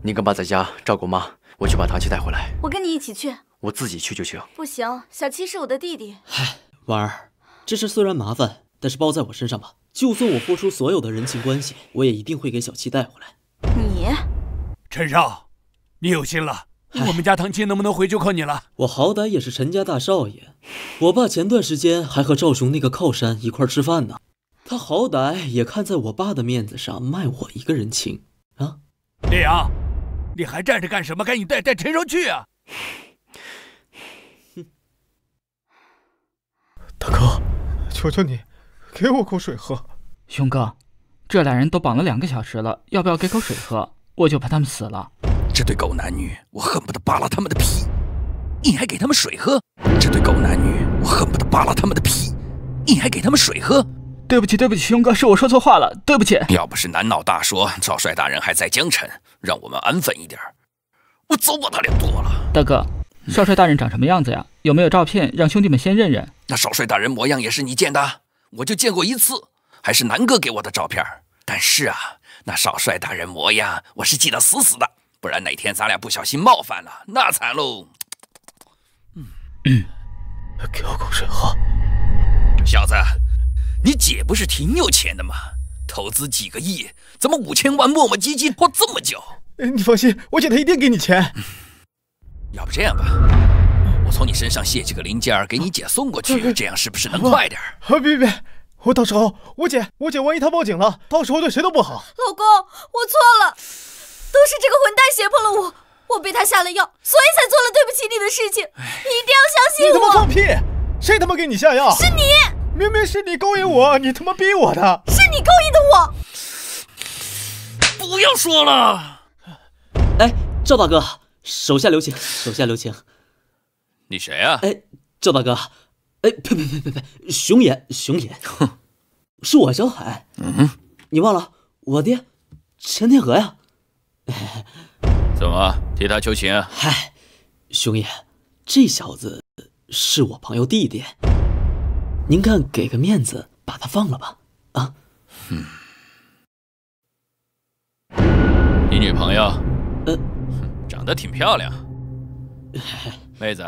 你跟爸在家照顾妈，我去把唐七带回来。我跟你一起去，我自己去就行。不行，小七是我的弟弟。婉儿，这事虽然麻烦。但是包在我身上吧，就算我付出所有的人情关系，我也一定会给小七带回来。你，陈少，你有心了。我们家唐青能不能回就靠你了。我好歹也是陈家大少爷，我爸前段时间还和赵雄那个靠山一块吃饭呢。他好歹也看在我爸的面子上卖我一个人情啊。烈阳，你还站着干什么？赶紧带带陈少去啊！大哥，求求你。给我口水喝，熊哥，这俩人都绑了两个小时了，要不要给口水喝？我就怕他们死了。这对狗男女，我恨不得扒了他们的皮。你还给他们水喝？这对狗男女，我恨不得扒了他们的皮。你还给他们水喝？对不起，对不起，熊哥，是我说错话了，对不起。要不是南老大说少帅大人还在江城，让我们安分一点，我早把他俩剁了。大哥，少帅大人长什么样子呀？有没有照片让兄弟们先认认？那少帅大人模样也是你见的？我就见过一次，还是南哥给我的照片。但是啊，那少帅大人模样，我是记得死死的。不然哪天咱俩不小心冒犯了，那惨喽。嗯，给我口水喝。小子，你姐不是挺有钱的吗？投资几个亿，怎么五千万磨磨唧唧拖这么久？你放心，我姐她一定给你钱。要不这样吧。我从你身上卸几个零件给你姐送过去，这样是不是能快点 啊，别别别！我到时候我姐我姐万一她报警了，到时候对谁都不好。老公，我错了，都是这个混蛋胁迫了我，我被他下了药，所以才做了对不起你的事情。你一定要相信我！你他妈放屁！谁他妈给你下药？是你！明明是你勾引我，你他妈逼我的！是你勾引的我！不要说了！哎，赵大哥，手下留情，手下留情。你谁啊？哎，赵大哥，哎，呸呸呸呸呸，熊爷，熊爷，是我小海。嗯，你忘了我爹陈天河呀？怎么替他求情啊？嗨，熊爷，这小子是我朋友弟弟，您看给个面子，把他放了吧？啊？你女朋友？呃，长得挺漂亮，妹子。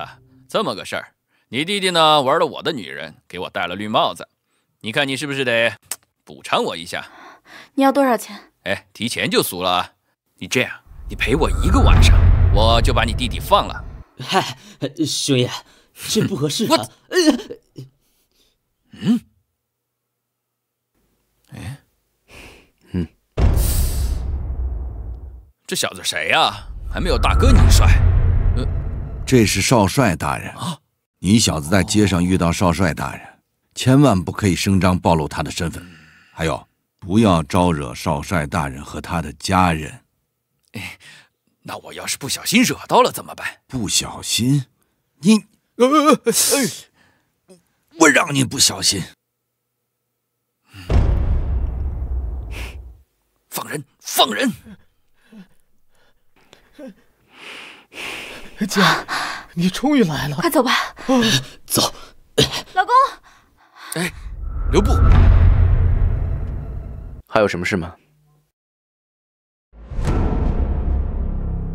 这么个事儿，你弟弟呢玩了我的女人，给我戴了绿帽子，你看你是不是得 补偿我一下？你要多少钱？哎，提钱就俗了啊！你这样，你陪我一个晚上，我就把你弟弟放了。嗨，兄爷，这不合适啊！嗯，哎，嗯，这小子谁呀？还没有大哥你帅。这是少帅大人啊！你小子在街上遇到少帅大人，千万不可以声张暴露他的身份，还有，不要招惹少帅大人和他的家人。哎，那我要是不小心惹到了怎么办？不小心？你……哎，我让你不小心！放人！放人！姐，你终于来了，快走吧。走，老公。哎，留步，还有什么事吗？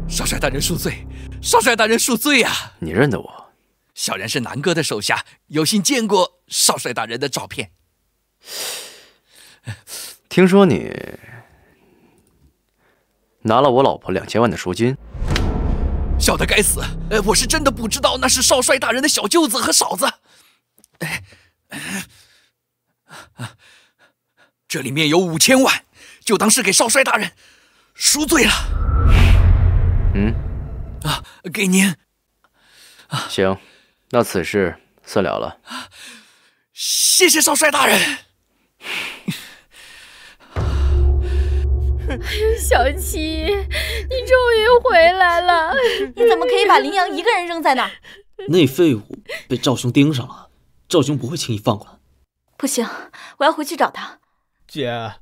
少帅大人恕罪，少帅大人恕罪呀！你认得我？小人是南哥的手下，有幸见过少帅大人的照片。听说你拿了我老婆两千万的赎金。小的该死！呃，我是真的不知道那是少帅大人的小舅子和嫂子。哎，这里面有五千万，就当是给少帅大人赎罪了。嗯，啊，给您。啊，行，那此事算了了。谢谢少帅大人。小七，你终于回来了！你怎么可以把林阳一个人扔在那儿？那废物被赵兄盯上了，赵兄不会轻易放过不行，我要回去找他。姐，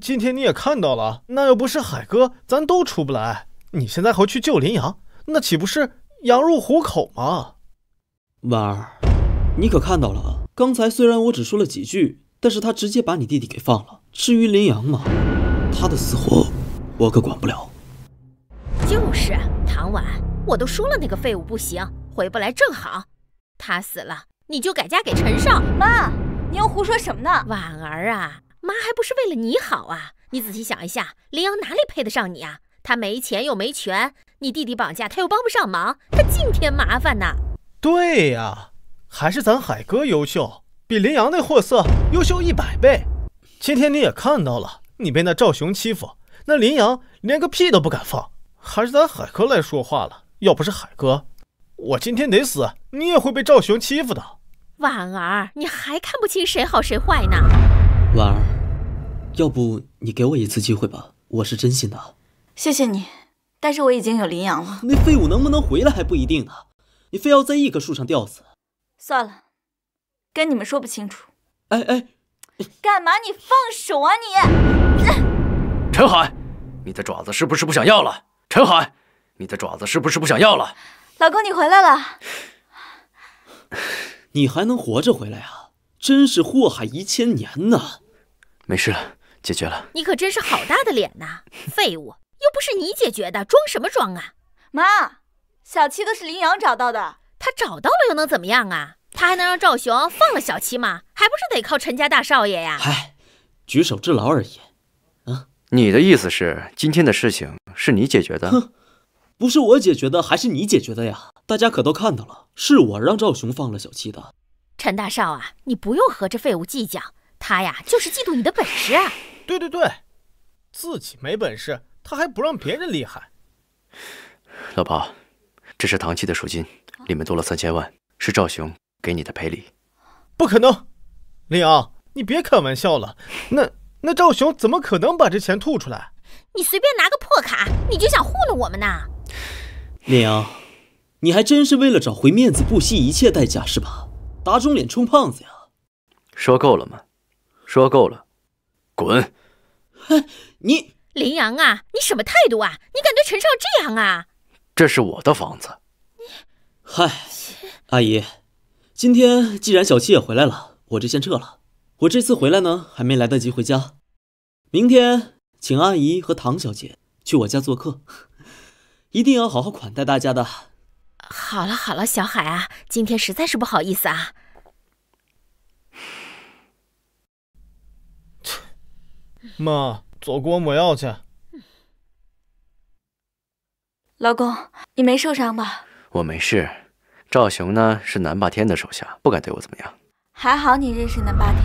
今天你也看到了，那要不是海哥，咱都出不来。你现在回去救林阳，那岂不是羊入虎口吗？婉儿，你可看到了？刚才虽然我只说了几句，但是他直接把你弟弟给放了。至于林阳嘛……他的死活，我可管不了。就是唐婉，我都说了那个废物不行，回不来正好。他死了，你就改嫁给陈少。妈，你又胡说什么呢？婉儿啊，妈还不是为了你好啊！你仔细想一下，林阳哪里配得上你啊？他没钱又没权，你弟弟绑架他又帮不上忙，他净添麻烦呢。对呀，还是咱海哥优秀，比林阳那货色优秀一百倍。今天你也看到了。你被那赵雄欺负，那林阳连个屁都不敢放，还是咱海哥来说话了。要不是海哥，我今天得死，你也会被赵雄欺负的。婉儿，你还看不清谁好谁坏呢？婉儿，要不你给我一次机会吧，我是真心的。谢谢你，但是我已经有林阳了。那废物能不能回来还不一定呢，你非要在一棵树上吊死。算了，跟你们说不清楚。哎哎。干嘛？你放手啊你！陈海，你的爪子是不是不想要了？陈海，你的爪子是不是不想要了？老公，你回来了。你还能活着回来啊？真是祸害一千年呢。没事了，解决了。你可真是好大的脸呐！废物，又不是你解决的，装什么装啊？妈，小七都是林阳找到的。他找到了又能怎么样啊？他还能让赵雄放了小七吗？还不是得靠陈家大少爷呀！嗨，举手之劳而已。啊，你的意思是今天的事情是你解决的？哼，不是我解决的，还是你解决的呀？大家可都看到了，是我让赵雄放了小七的。陈大少啊，你不用和这废物计较，他呀就是嫉妒你的本事对对对，自己没本事，他还不让别人厉害。老婆，这是唐七的赎金，里面多了三千万，是赵雄。给你的赔礼，不可能！林阳，你别开玩笑了。那那赵雄怎么可能把这钱吐出来？你随便拿个破卡，你就想糊弄我们呢？林阳，你还真是为了找回面子不惜一切代价是吧？打肿脸充胖子呀！说够了吗？说够了，滚！哼，你林阳啊，你什么态度啊？你敢对陈少这样啊？这是我的房子。你嗨，阿姨。今天既然小七也回来了，我这先撤了。我这次回来呢，还没来得及回家。明天请阿姨和唐小姐去我家做客，一定要好好款待大家的。好了好了，小海啊，今天实在是不好意思啊。妈，左给我抹药去。老公，你没受伤吧？我没事。赵雄呢？是南霸天的手下，不敢对我怎么样。还好你认识南霸天，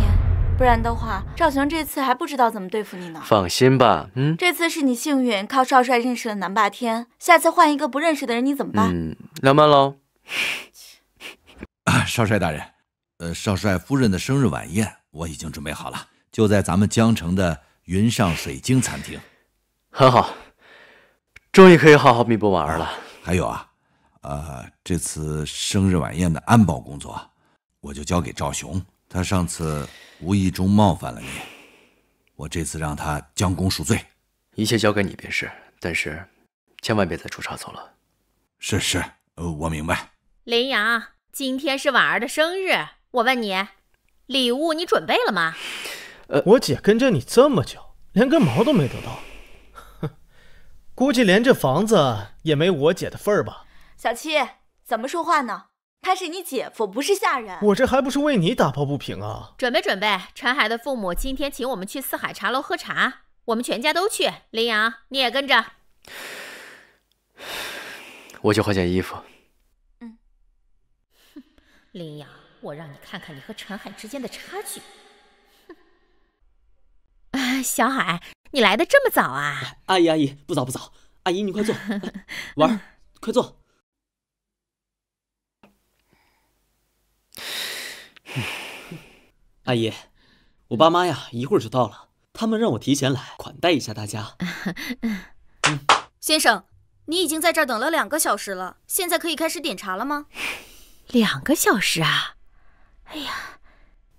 不然的话，赵雄这次还不知道怎么对付你呢。放心吧，嗯。这次是你幸运，靠少帅认识了南霸天。下次换一个不认识的人，你怎么办？嗯，那办喽。少帅大人，呃，少帅夫人的生日晚宴我已经准备好了，就在咱们江城的云上水晶餐厅。很好，终于可以好好弥补婉儿了。还有啊。啊，这次生日晚宴的安保工作，我就交给赵雄。他上次无意中冒犯了你，我这次让他将功赎罪。一切交给你便是，但是千万别再出差错了。是是，呃，我明白。林阳，今天是婉儿的生日，我问你，礼物你准备了吗？呃，我姐跟着你这么久，连根毛都没得到，哼，估计连这房子也没我姐的份儿吧。小七，怎么说话呢？他是你姐夫，不是下人。我这还不是为你打抱不平啊！准备准备，陈海的父母今天请我们去四海茶楼喝茶，我们全家都去。林阳，你也跟着。我去换件衣服。嗯。林阳，我让你看看你和陈海之间的差距。哼。啊，小海，你来的这么早啊？阿姨，阿姨，不早不早。阿姨，你快坐。玩，快坐。阿姨，我爸妈呀一会儿就到了，他们让我提前来款待一下大家。先生，你已经在这儿等了两个小时了，现在可以开始点茶了吗？两个小时啊！哎呀，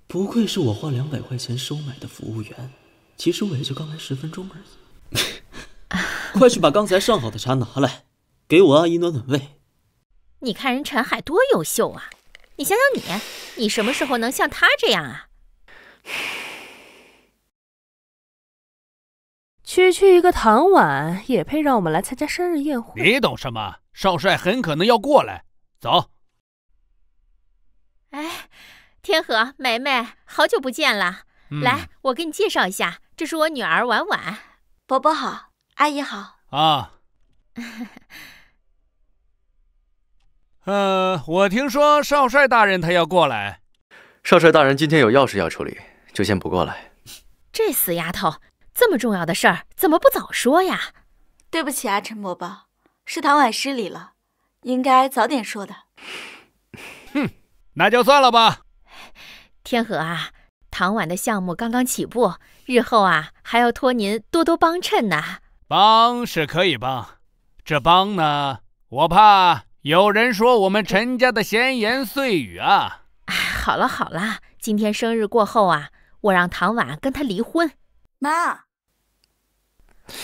不愧是我花两百块钱收买的服务员，其实我也就刚来十分钟而已。快去把刚才上好的茶拿来，给我阿姨暖暖胃。你看人陈海多优秀啊！你想想你，你什么时候能像他这样啊？区 区一个唐婉也配让我们来参加生日宴会？你懂什么？少帅很可能要过来。走。哎，天河、梅梅，好久不见了！来，我给你介绍一下，这是我女儿婉婉。伯伯好，阿姨好。啊。呃，我听说少帅大人他要过来。少帅大人今天有要事要处理。就先不过来。这死丫头，这么重要的事儿怎么不早说呀？对不起啊，陈伯伯，是唐婉失礼了，应该早点说的。哼，那就算了吧。天河啊，唐婉的项目刚刚起步，日后啊还要托您多多帮衬呢。帮是可以帮，这帮呢，我怕有人说我们陈家的闲言碎语啊。哎，好了好了，今天生日过后啊。我让唐婉跟他离婚，妈。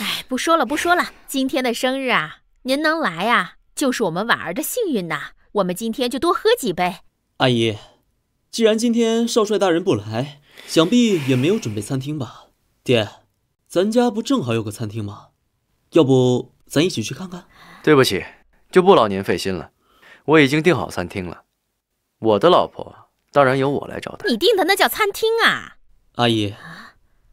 哎，不说了，不说了。今天的生日啊，您能来呀，就是我们婉儿的幸运呐。我们今天就多喝几杯。阿姨，既然今天少帅大人不来，想必也没有准备餐厅吧？爹，咱家不正好有个餐厅吗？要不咱一起去看看？对不起，就不劳您费心了。我已经订好餐厅了。我的老婆当然由我来找她。你订的那叫餐厅啊？阿姨，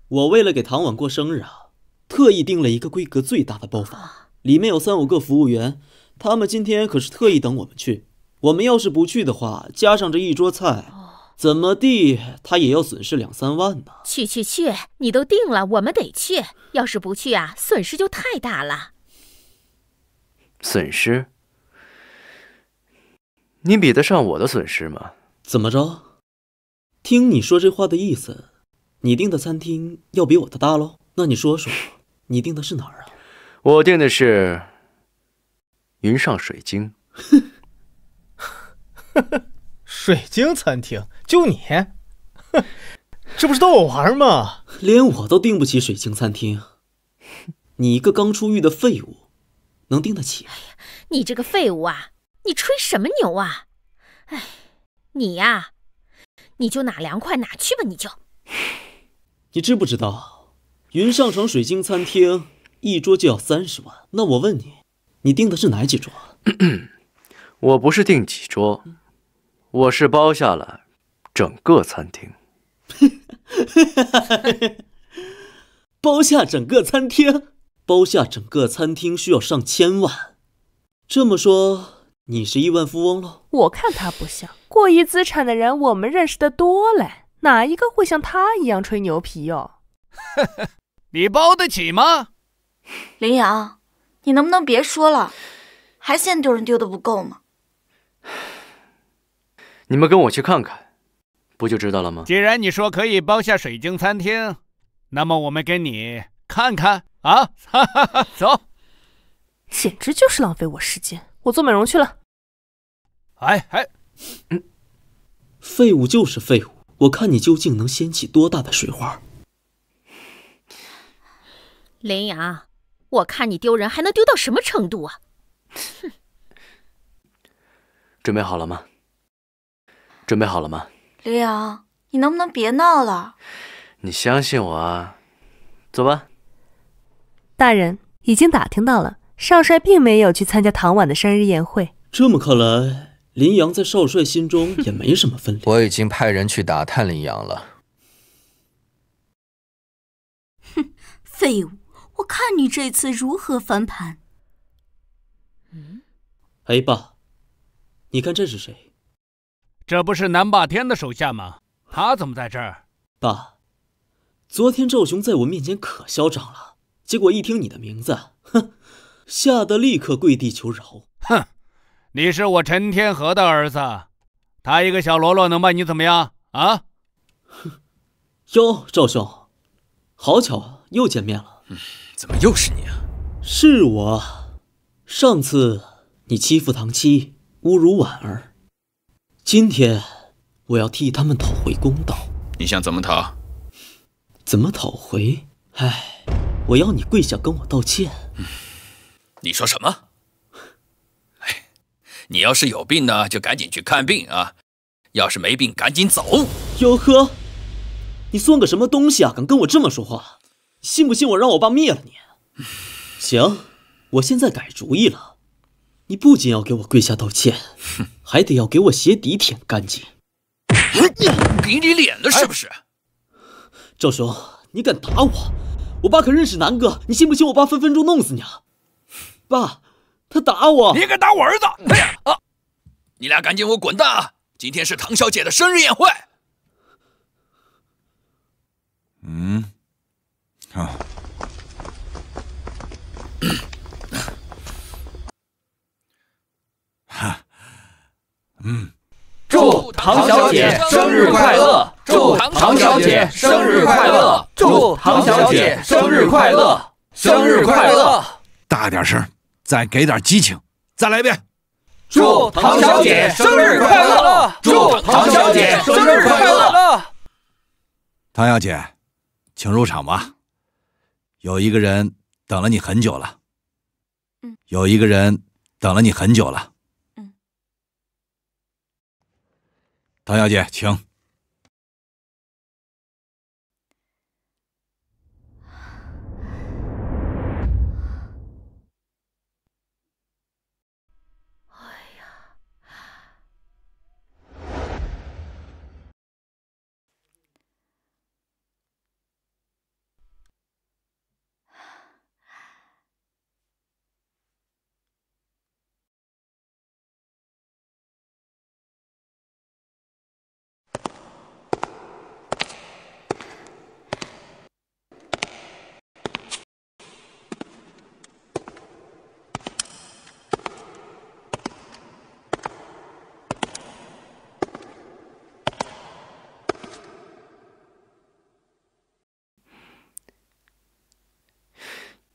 我为了给唐婉过生日啊，特意订了一个规格最大的包房，里面有三五个服务员，他们今天可是特意等我们去。我们要是不去的话，加上这一桌菜，怎么地他也要损失两三万呢。去去去，你都定了，我们得去。要是不去啊，损失就太大了。损失？你比得上我的损失吗？怎么着？听你说这话的意思。你订的餐厅要比我的大喽？那你说说，你订的是哪儿啊？我订的是云上水晶，哼，水晶餐厅，就你，这不是逗我玩吗？连我都订不起水晶餐厅，你一个刚出狱的废物，能订得起？哎呀，你这个废物啊，你吹什么牛啊？哎，你呀，你就哪凉快哪去吧，你就。你知不知道，云上城水晶餐厅一桌就要三十万？那我问你，你订的是哪几桌？我不是订几桌，我是包下了整个餐厅。包下整个餐厅，包下整个餐厅需要上千万。这么说，你是亿万富翁喽？我看他不像，过亿资产的人我们认识的多嘞。哪一个会像他一样吹牛皮哟？你包得起吗？林阳，你能不能别说了？还嫌丢人丢的不够吗？你们跟我去看看，不就知道了吗？既然你说可以包下水晶餐厅，那么我们跟你看看啊！走，简直就是浪费我时间！我做美容去了。哎哎，废物就是废物。我看你究竟能掀起多大的水花，林阳，我看你丢人还能丢到什么程度啊？准备好了吗？准备好了吗？林阳，你能不能别闹了？你相信我啊！走吧。大人已经打听到了，少帅并没有去参加唐婉的生日宴会。这么看来。林阳在少帅心中也没什么分量。我已经派人去打探林阳了。哼，废物！我看你这次如何翻盘。嗯，哎爸，你看这是谁？这不是南霸天的手下吗？他怎么在这儿？爸，昨天赵雄在我面前可嚣张了，结果一听你的名字，哼，吓得立刻跪地求饶。哼。你是我陈天河的儿子，他一个小喽啰能把你怎么样啊？哟，赵兄，好巧啊，又见面了。嗯，怎么又是你啊？是我。上次你欺负唐七，侮辱婉儿，今天我要替他们讨回公道。你想怎么讨？怎么讨回？唉，我要你跪下跟我道歉。你说什么？你要是有病呢，就赶紧去看病啊！要是没病，赶紧走！哟呵，你算个什么东西啊？敢跟我这么说话？信不信我让我爸灭了你？行，我现在改主意了，你不仅要给我跪下道歉，还得要给我鞋底舔干净！给你脸了是不是？赵雄，你敢打我？我爸可认识南哥，你信不信我爸分分钟弄死你？啊？爸。他打我！你敢打我儿子？哎呀啊！你俩赶紧给我滚蛋啊！今天是唐小姐的生日宴会。嗯，好。哈，嗯，祝唐小姐生日快乐！祝唐小姐生日快乐！祝唐小姐生日快乐！生日快乐！大点声。再给点激情，再来一遍！祝唐小姐生日快乐！祝唐小姐生日快乐！唐小姐，请入场吧。有一个人等了你很久了。嗯。有一个人等了你很久了。嗯。唐小姐，请。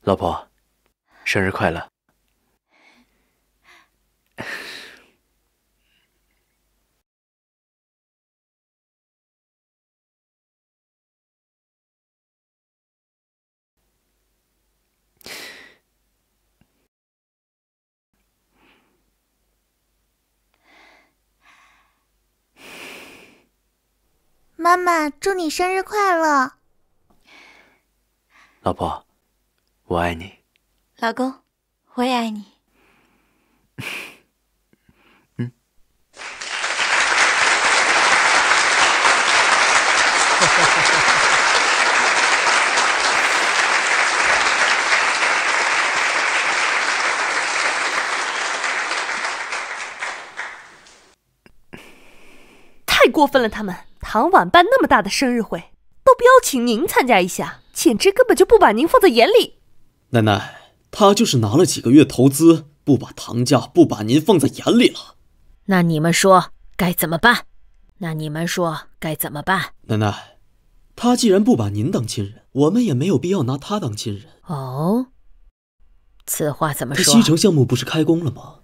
老婆，生日快乐！妈妈，祝你生日快乐！老婆。我爱你，老公，我也爱你。太过分了！他们唐婉办那么大的生日会，都不邀请您参加一下，简直根本就不把您放在眼里。奶奶，他就是拿了几个月投资，不把唐家、不把您放在眼里了。那你们说该怎么办？那你们说该怎么办？奶奶，他既然不把您当亲人，我们也没有必要拿他当亲人。哦，此话怎么说？西城项目不是开工了吗？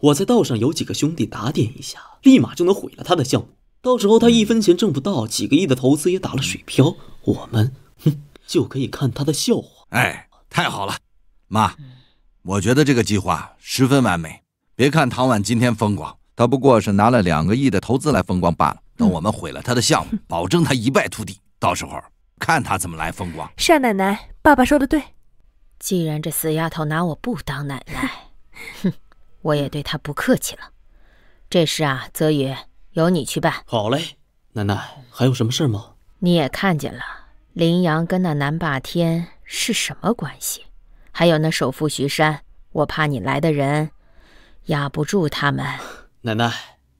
我在道上有几个兄弟打点一下，立马就能毁了他的项目。到时候他一分钱挣不到，几个亿的投资也打了水漂，我们哼，就可以看他的笑话。哎。太好了，妈，我觉得这个计划十分完美。别看唐婉今天风光，她不过是拿了两个亿的投资来风光罢了。等我们毁了她的项目，保证她一败涂地。到时候看她怎么来风光。单奶奶，爸爸说的对，既然这死丫头拿我不当奶奶，哼，我也对她不客气了。这事啊，泽宇，由你去办。好嘞，奶奶还有什么事吗？你也看见了，林阳跟那南霸天。是什么关系？还有那首富徐山，我怕你来的人压不住他们。奶奶，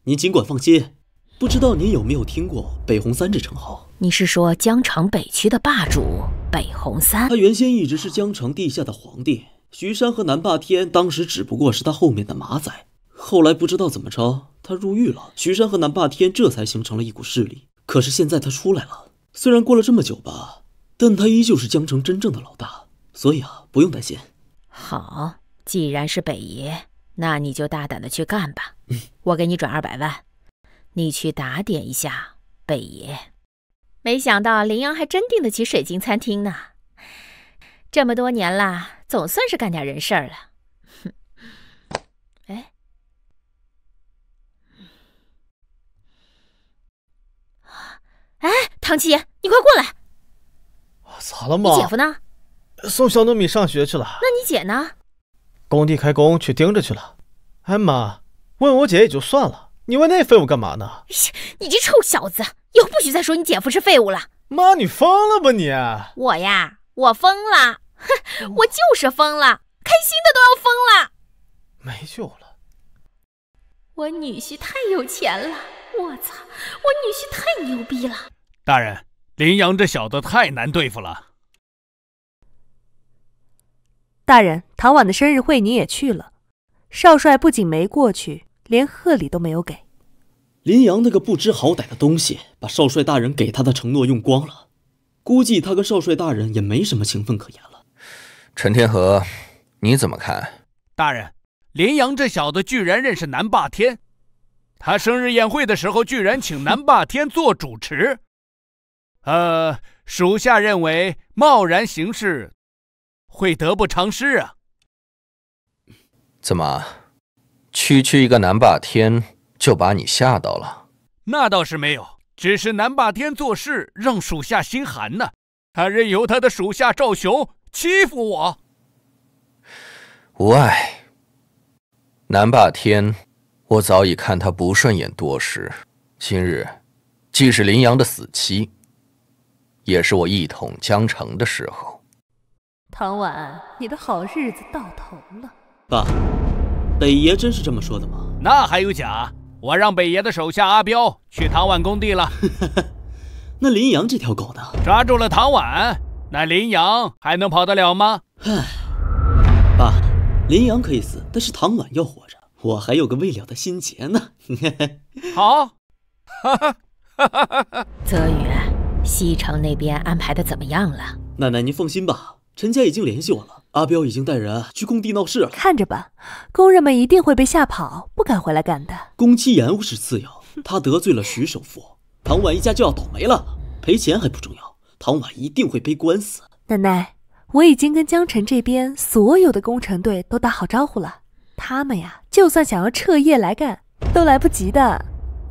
您尽管放心。不知道您有没有听过“北红三”这称号？你是说江城北区的霸主北红三？他原先一直是江城地下的皇帝，徐山和南霸天当时只不过是他后面的马仔。后来不知道怎么着，他入狱了，徐山和南霸天这才形成了一股势力。可是现在他出来了，虽然过了这么久吧。但他依旧是江城真正的老大，所以啊，不用担心。好，既然是北爷，那你就大胆的去干吧。我给你转二百万，你去打点一下北爷。没想到林阳还真定得起水晶餐厅呢。这么多年了，总算是干点人事了。哎，哎，唐七爷，你快过来！咋了嘛？你姐夫呢？送小糯米上学去了。那你姐呢？工地开工去盯着去了。哎妈，问我姐也就算了，你问那废物干嘛呢？你这臭小子，以后不许再说你姐夫是废物了。妈，你疯了吧你？我呀，我疯了，哼，我就是疯了，开心的都要疯了。没救了。我女婿太有钱了，我操，我女婿太牛逼了。大人。林阳这小子太难对付了，大人，唐婉的生日会你也去了，少帅不仅没过去，连贺礼都没有给。林阳那个不知好歹的东西，把少帅大人给他的承诺用光了，估计他跟少帅大人也没什么情分可言了。陈天河，你怎么看？大人，林阳这小子居然认识南霸天，他生日宴会的时候居然请南霸天做主持。呃，属下认为贸然行事会得不偿失啊！怎么，区区一个南霸天就把你吓到了？那倒是没有，只是南霸天做事让属下心寒呢。他任由他的属下赵雄欺负我，无碍。南霸天，我早已看他不顺眼多时。今日既是林阳的死期。也是我一统江城的时候。唐婉，你的好日子到头了。爸，北爷真是这么说的吗？那还有假？我让北爷的手下阿彪去唐婉工地了。那林阳这条狗呢？抓住了唐婉，那林阳还能跑得了吗？唉，爸，林阳可以死，但是唐婉要活着。我还有个未了的心结呢。好。哈哈哈哈哈！泽宇。西城那边安排的怎么样了？奶奶，您放心吧，陈家已经联系我了。阿彪已经带人去工地闹事，了。看着吧，工人们一定会被吓跑，不敢回来干的。工期延误是次要，他得罪了徐首富，唐婉一家就要倒霉了。赔钱还不重要，唐婉一定会背官司。奶奶，我已经跟江城这边所有的工程队都打好招呼了，他们呀，就算想要彻夜来干，都来不及的。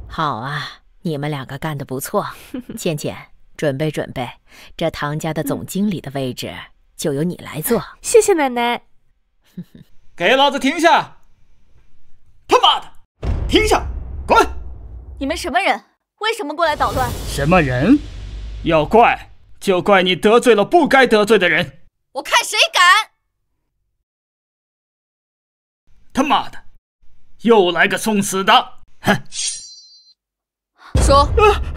好啊，你们两个干得不错，倩倩。准备准备，这唐家的总经理的位置就由你来做。谢谢奶奶。给老子停下！他妈的，停下，滚！你们什么人？为什么过来捣乱？什么人？要怪就怪你得罪了不该得罪的人。我看谁敢！他妈的，又来个送死的。哼！说，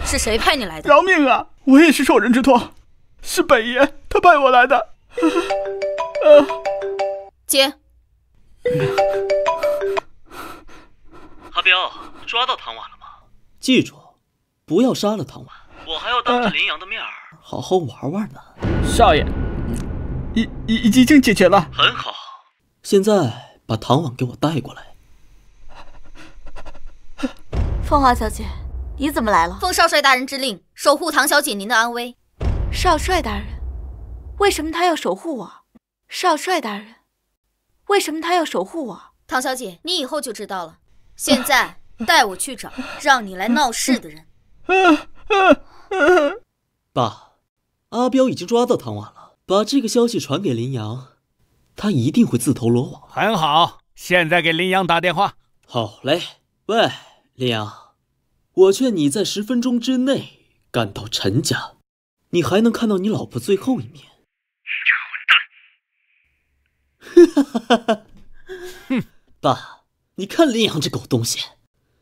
是谁派你来的？饶命啊！我也是受人之托，是本爷他派我来的。啊，姐，阿彪抓到唐婉了吗？记住，不要杀了唐婉。我还要当着林阳的面儿好好玩玩呢。少爷，已已已经解决了。很好，现在把唐婉给我带过来。凤华小姐。你怎么来了？奉少帅大人之令，守护唐小姐您的安危。少帅大人，为什么他要守护我？少帅大人，为什么他要守护我？唐小姐，你以后就知道了。现在带我去找 让你来闹事的人。爸，阿彪已经抓到唐婉了，把这个消息传给林阳，他一定会自投罗网。很好，现在给林阳打电话。好嘞，喂，林阳。我劝你在十分钟之内赶到陈家，你还能看到你老婆最后一面。你这个混蛋！哈哈哈哈！哼，爸，你看林阳这狗东西，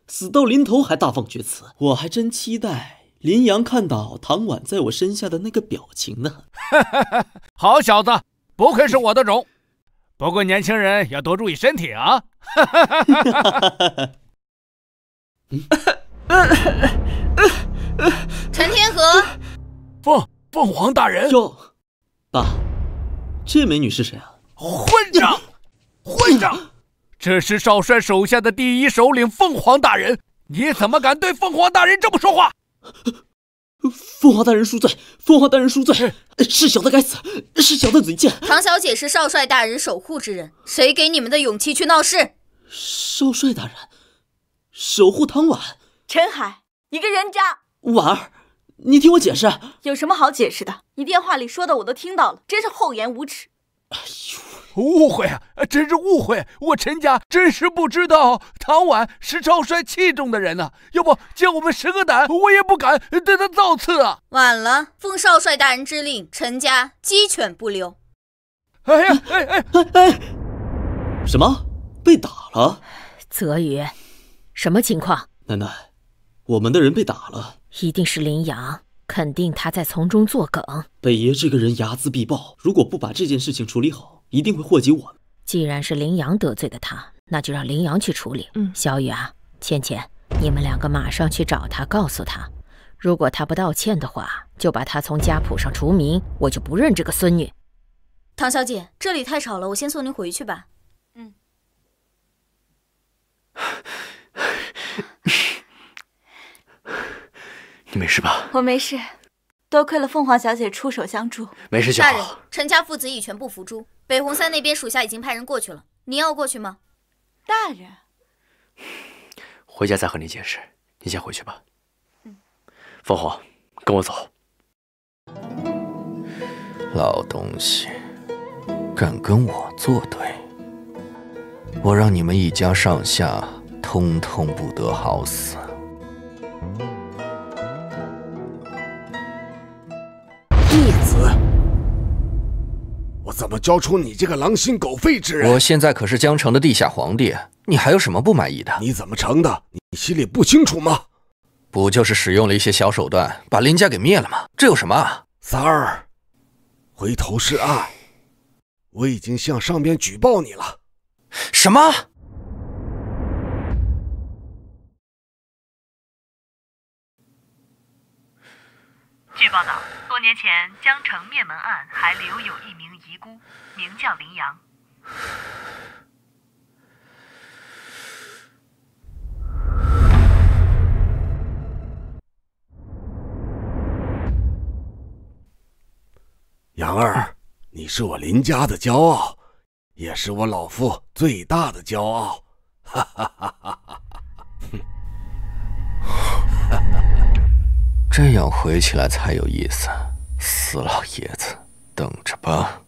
死到临头还大放厥词。我还真期待林阳看到唐婉在我身下的那个表情呢。好小子，不愧是我的种。不过年轻人要多注意身体啊。陈天河，凤凤凰大人哟，爸，这美女是谁啊？混账！混账！这是少帅手下的第一首领凤凰大人，你怎么敢对凤凰大人这么说话？凤凰大人恕罪，凤凰大人恕罪，是小的该死，是小的嘴贱。唐小姐是少帅大人守护之人，谁给你们的勇气去闹事？少帅大人守护唐婉。陈海，你个人渣！婉儿，你听我解释，有什么好解释的？你电话里说的我都听到了，真是厚颜无耻！哎呦，误会啊，真是误会！我陈家真是不知道唐婉是少帅器重的人呢，要不借我们十个胆，我也不敢对他造次啊！晚了，奉少帅大人之令，陈家鸡犬不留！哎呀，哎哎哎！哎，什么？被打了？泽宇，什么情况？楠楠，我们的人被打了，一定是林阳，肯定他在从中作梗。北爷这个人睚眦必报，如果不把这件事情处理好，一定会祸及我们。既然是林阳得罪的他，那就让林阳去处理。嗯，小雨啊，倩倩，你们两个马上去找他，告诉他，如果他不道歉的话，就把他从家谱上除名，我就不认这个孙女。唐小姐，这里太吵了，我先送您回去吧。嗯。你没事吧？我没事，多亏了凤凰小姐出手相助，没事就好。大人，陈家父子已全部伏诛，北红三那边属下已经派人过去了。您要过去吗？大人，回家再和你解释。你先回去吧。嗯，凤凰，跟我走。老东西，敢跟我作对，我让你们一家上下通通不得好死。怎么交出你这个狼心狗肺之人？我现在可是江城的地下皇帝，你还有什么不满意的？你怎么成的？你心里不清楚吗？不就是使用了一些小手段，把林家给灭了吗？这有什么？三儿，回头是岸。我已经向上边举报你了。什么？据报道。年前江城灭门案还留有一名遗孤，名叫林阳。阳儿，你是我林家的骄傲，也是我老夫最大的骄傲。哈哈哈哈哈！哼，哈哈，这样回起来才有意思。死老爷子，等着吧！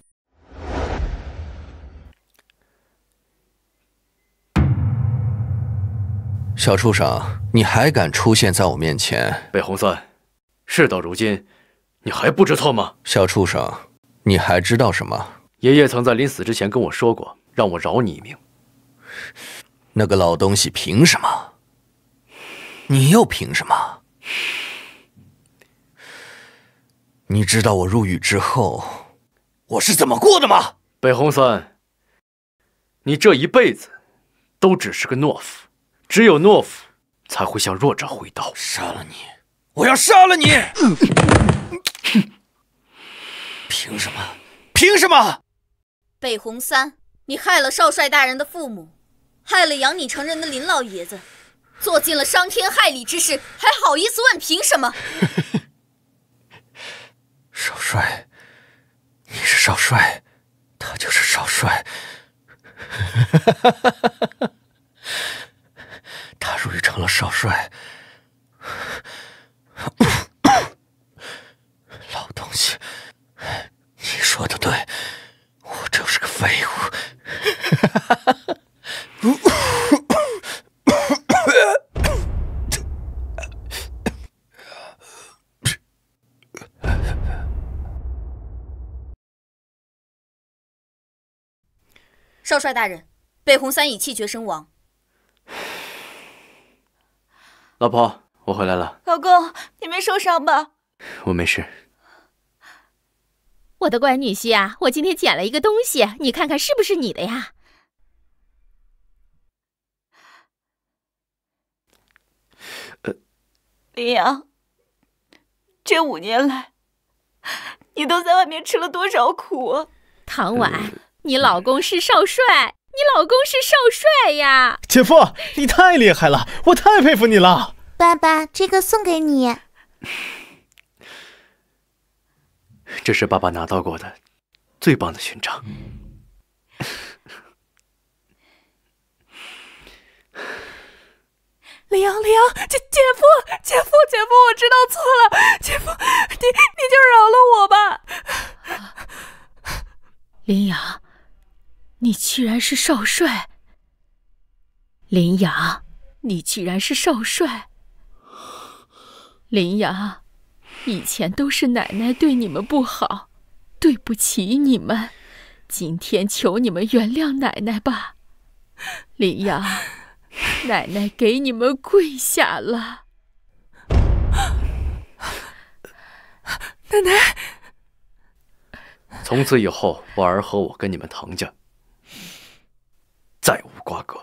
小畜生，你还敢出现在我面前？北红三，事到如今，你还不知错吗？小畜生，你还知道什么？爷爷曾在临死之前跟我说过，让我饶你一命。那个老东西凭什么？你又凭什么？你知道我入狱之后我是怎么过的吗？北红三，你这一辈子都只是个懦夫，只有懦夫才会向弱者挥刀，杀了你！我要杀了你！凭什么？凭什么？北红三，你害了少帅大人的父母，害了养你成人的林老爷子，做尽了伤天害理之事，还好意思问凭什么？少帅，你是少帅，他就是少帅，他如于成了少帅，老东西，你说的对，我就是个废物，少帅大人，北红三已气绝身亡。老婆，我回来了。老公，你没受伤吧？我没事。我的乖女婿啊，我今天捡了一个东西，你看看是不是你的呀？呃，林阳，这五年来，你都在外面吃了多少苦？唐婉。你老公是少帅，你老公是少帅呀，姐夫，你太厉害了，我太佩服你了。爸爸，这个送给你，这是爸爸拿到过的最棒的勋章。林阳，林阳，姐姐夫，姐夫，姐夫，我知道错了，姐夫，你你就饶了我吧，林阳。你既然是少帅，林阳，你既然是少帅，林阳，以前都是奶奶对你们不好，对不起你们，今天求你们原谅奶奶吧，林阳，奶奶给你们跪下了，奶奶，从此以后，婉儿和我跟你们唐家。再无瓜葛。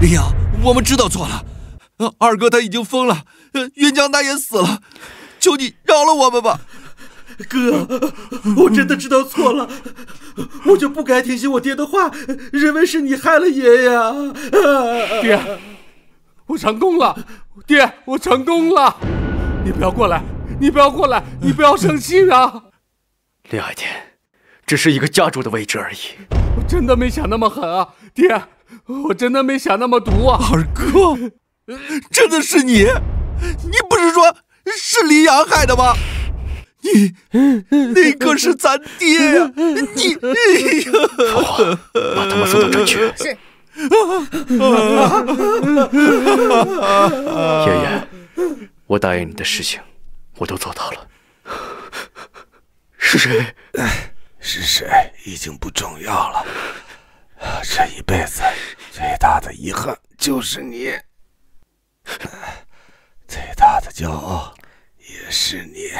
林阳，我们知道错了。二哥他已经疯了，云江他也死了，求你饶了我们吧。哥，我真的知道错了，我就不该听信我爹的话，认为是你害了爷爷。爹，我成功了，爹，我成功了。你不要过来，你不要过来，你不要生气啊。李海天。只是一个家主的位置而已。我真的没想那么狠啊，爹！我真的没想那么毒啊，二哥！真的是你？你不是说，是李阳害的吗？你，那个是咱爹呀！你，说话！把他们送到镇去。是。爷爷，我答应你的事情，我都做到了。是谁？是谁已经不重要了。这一辈子最大的遗憾就是你，最大的骄傲也是你。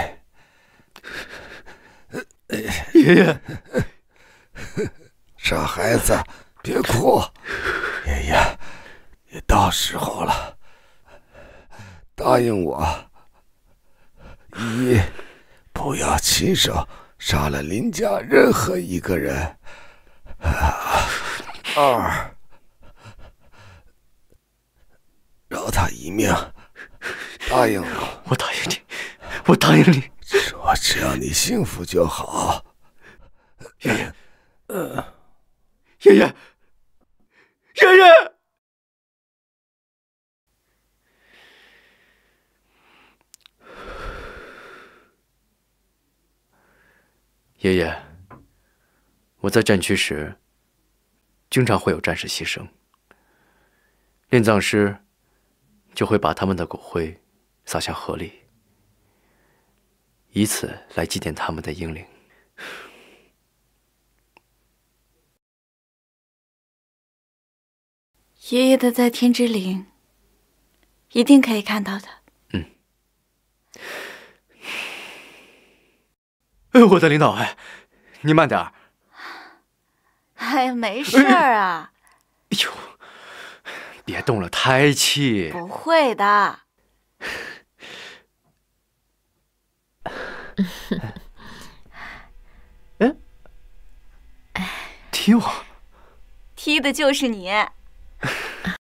爷爷，傻孩子，别哭。爷爷，你到时候了，答应我，一，不要亲手。杀了林家任何一个人，二饶他一命，答应我，我答应你，我答应你，我只要你幸福就好，爷爷，呃，爷爷，爷爷。爷爷，我在战区时，经常会有战士牺牲，殓葬师就会把他们的骨灰撒向河里，以此来祭奠他们的英灵。爷爷的在天之灵，一定可以看到的。嗯。哎，我的领导哎，你慢点儿。哎呀，没事儿啊。哎呦，别动了，胎气。不会的。哎，踢我！踢的就是你。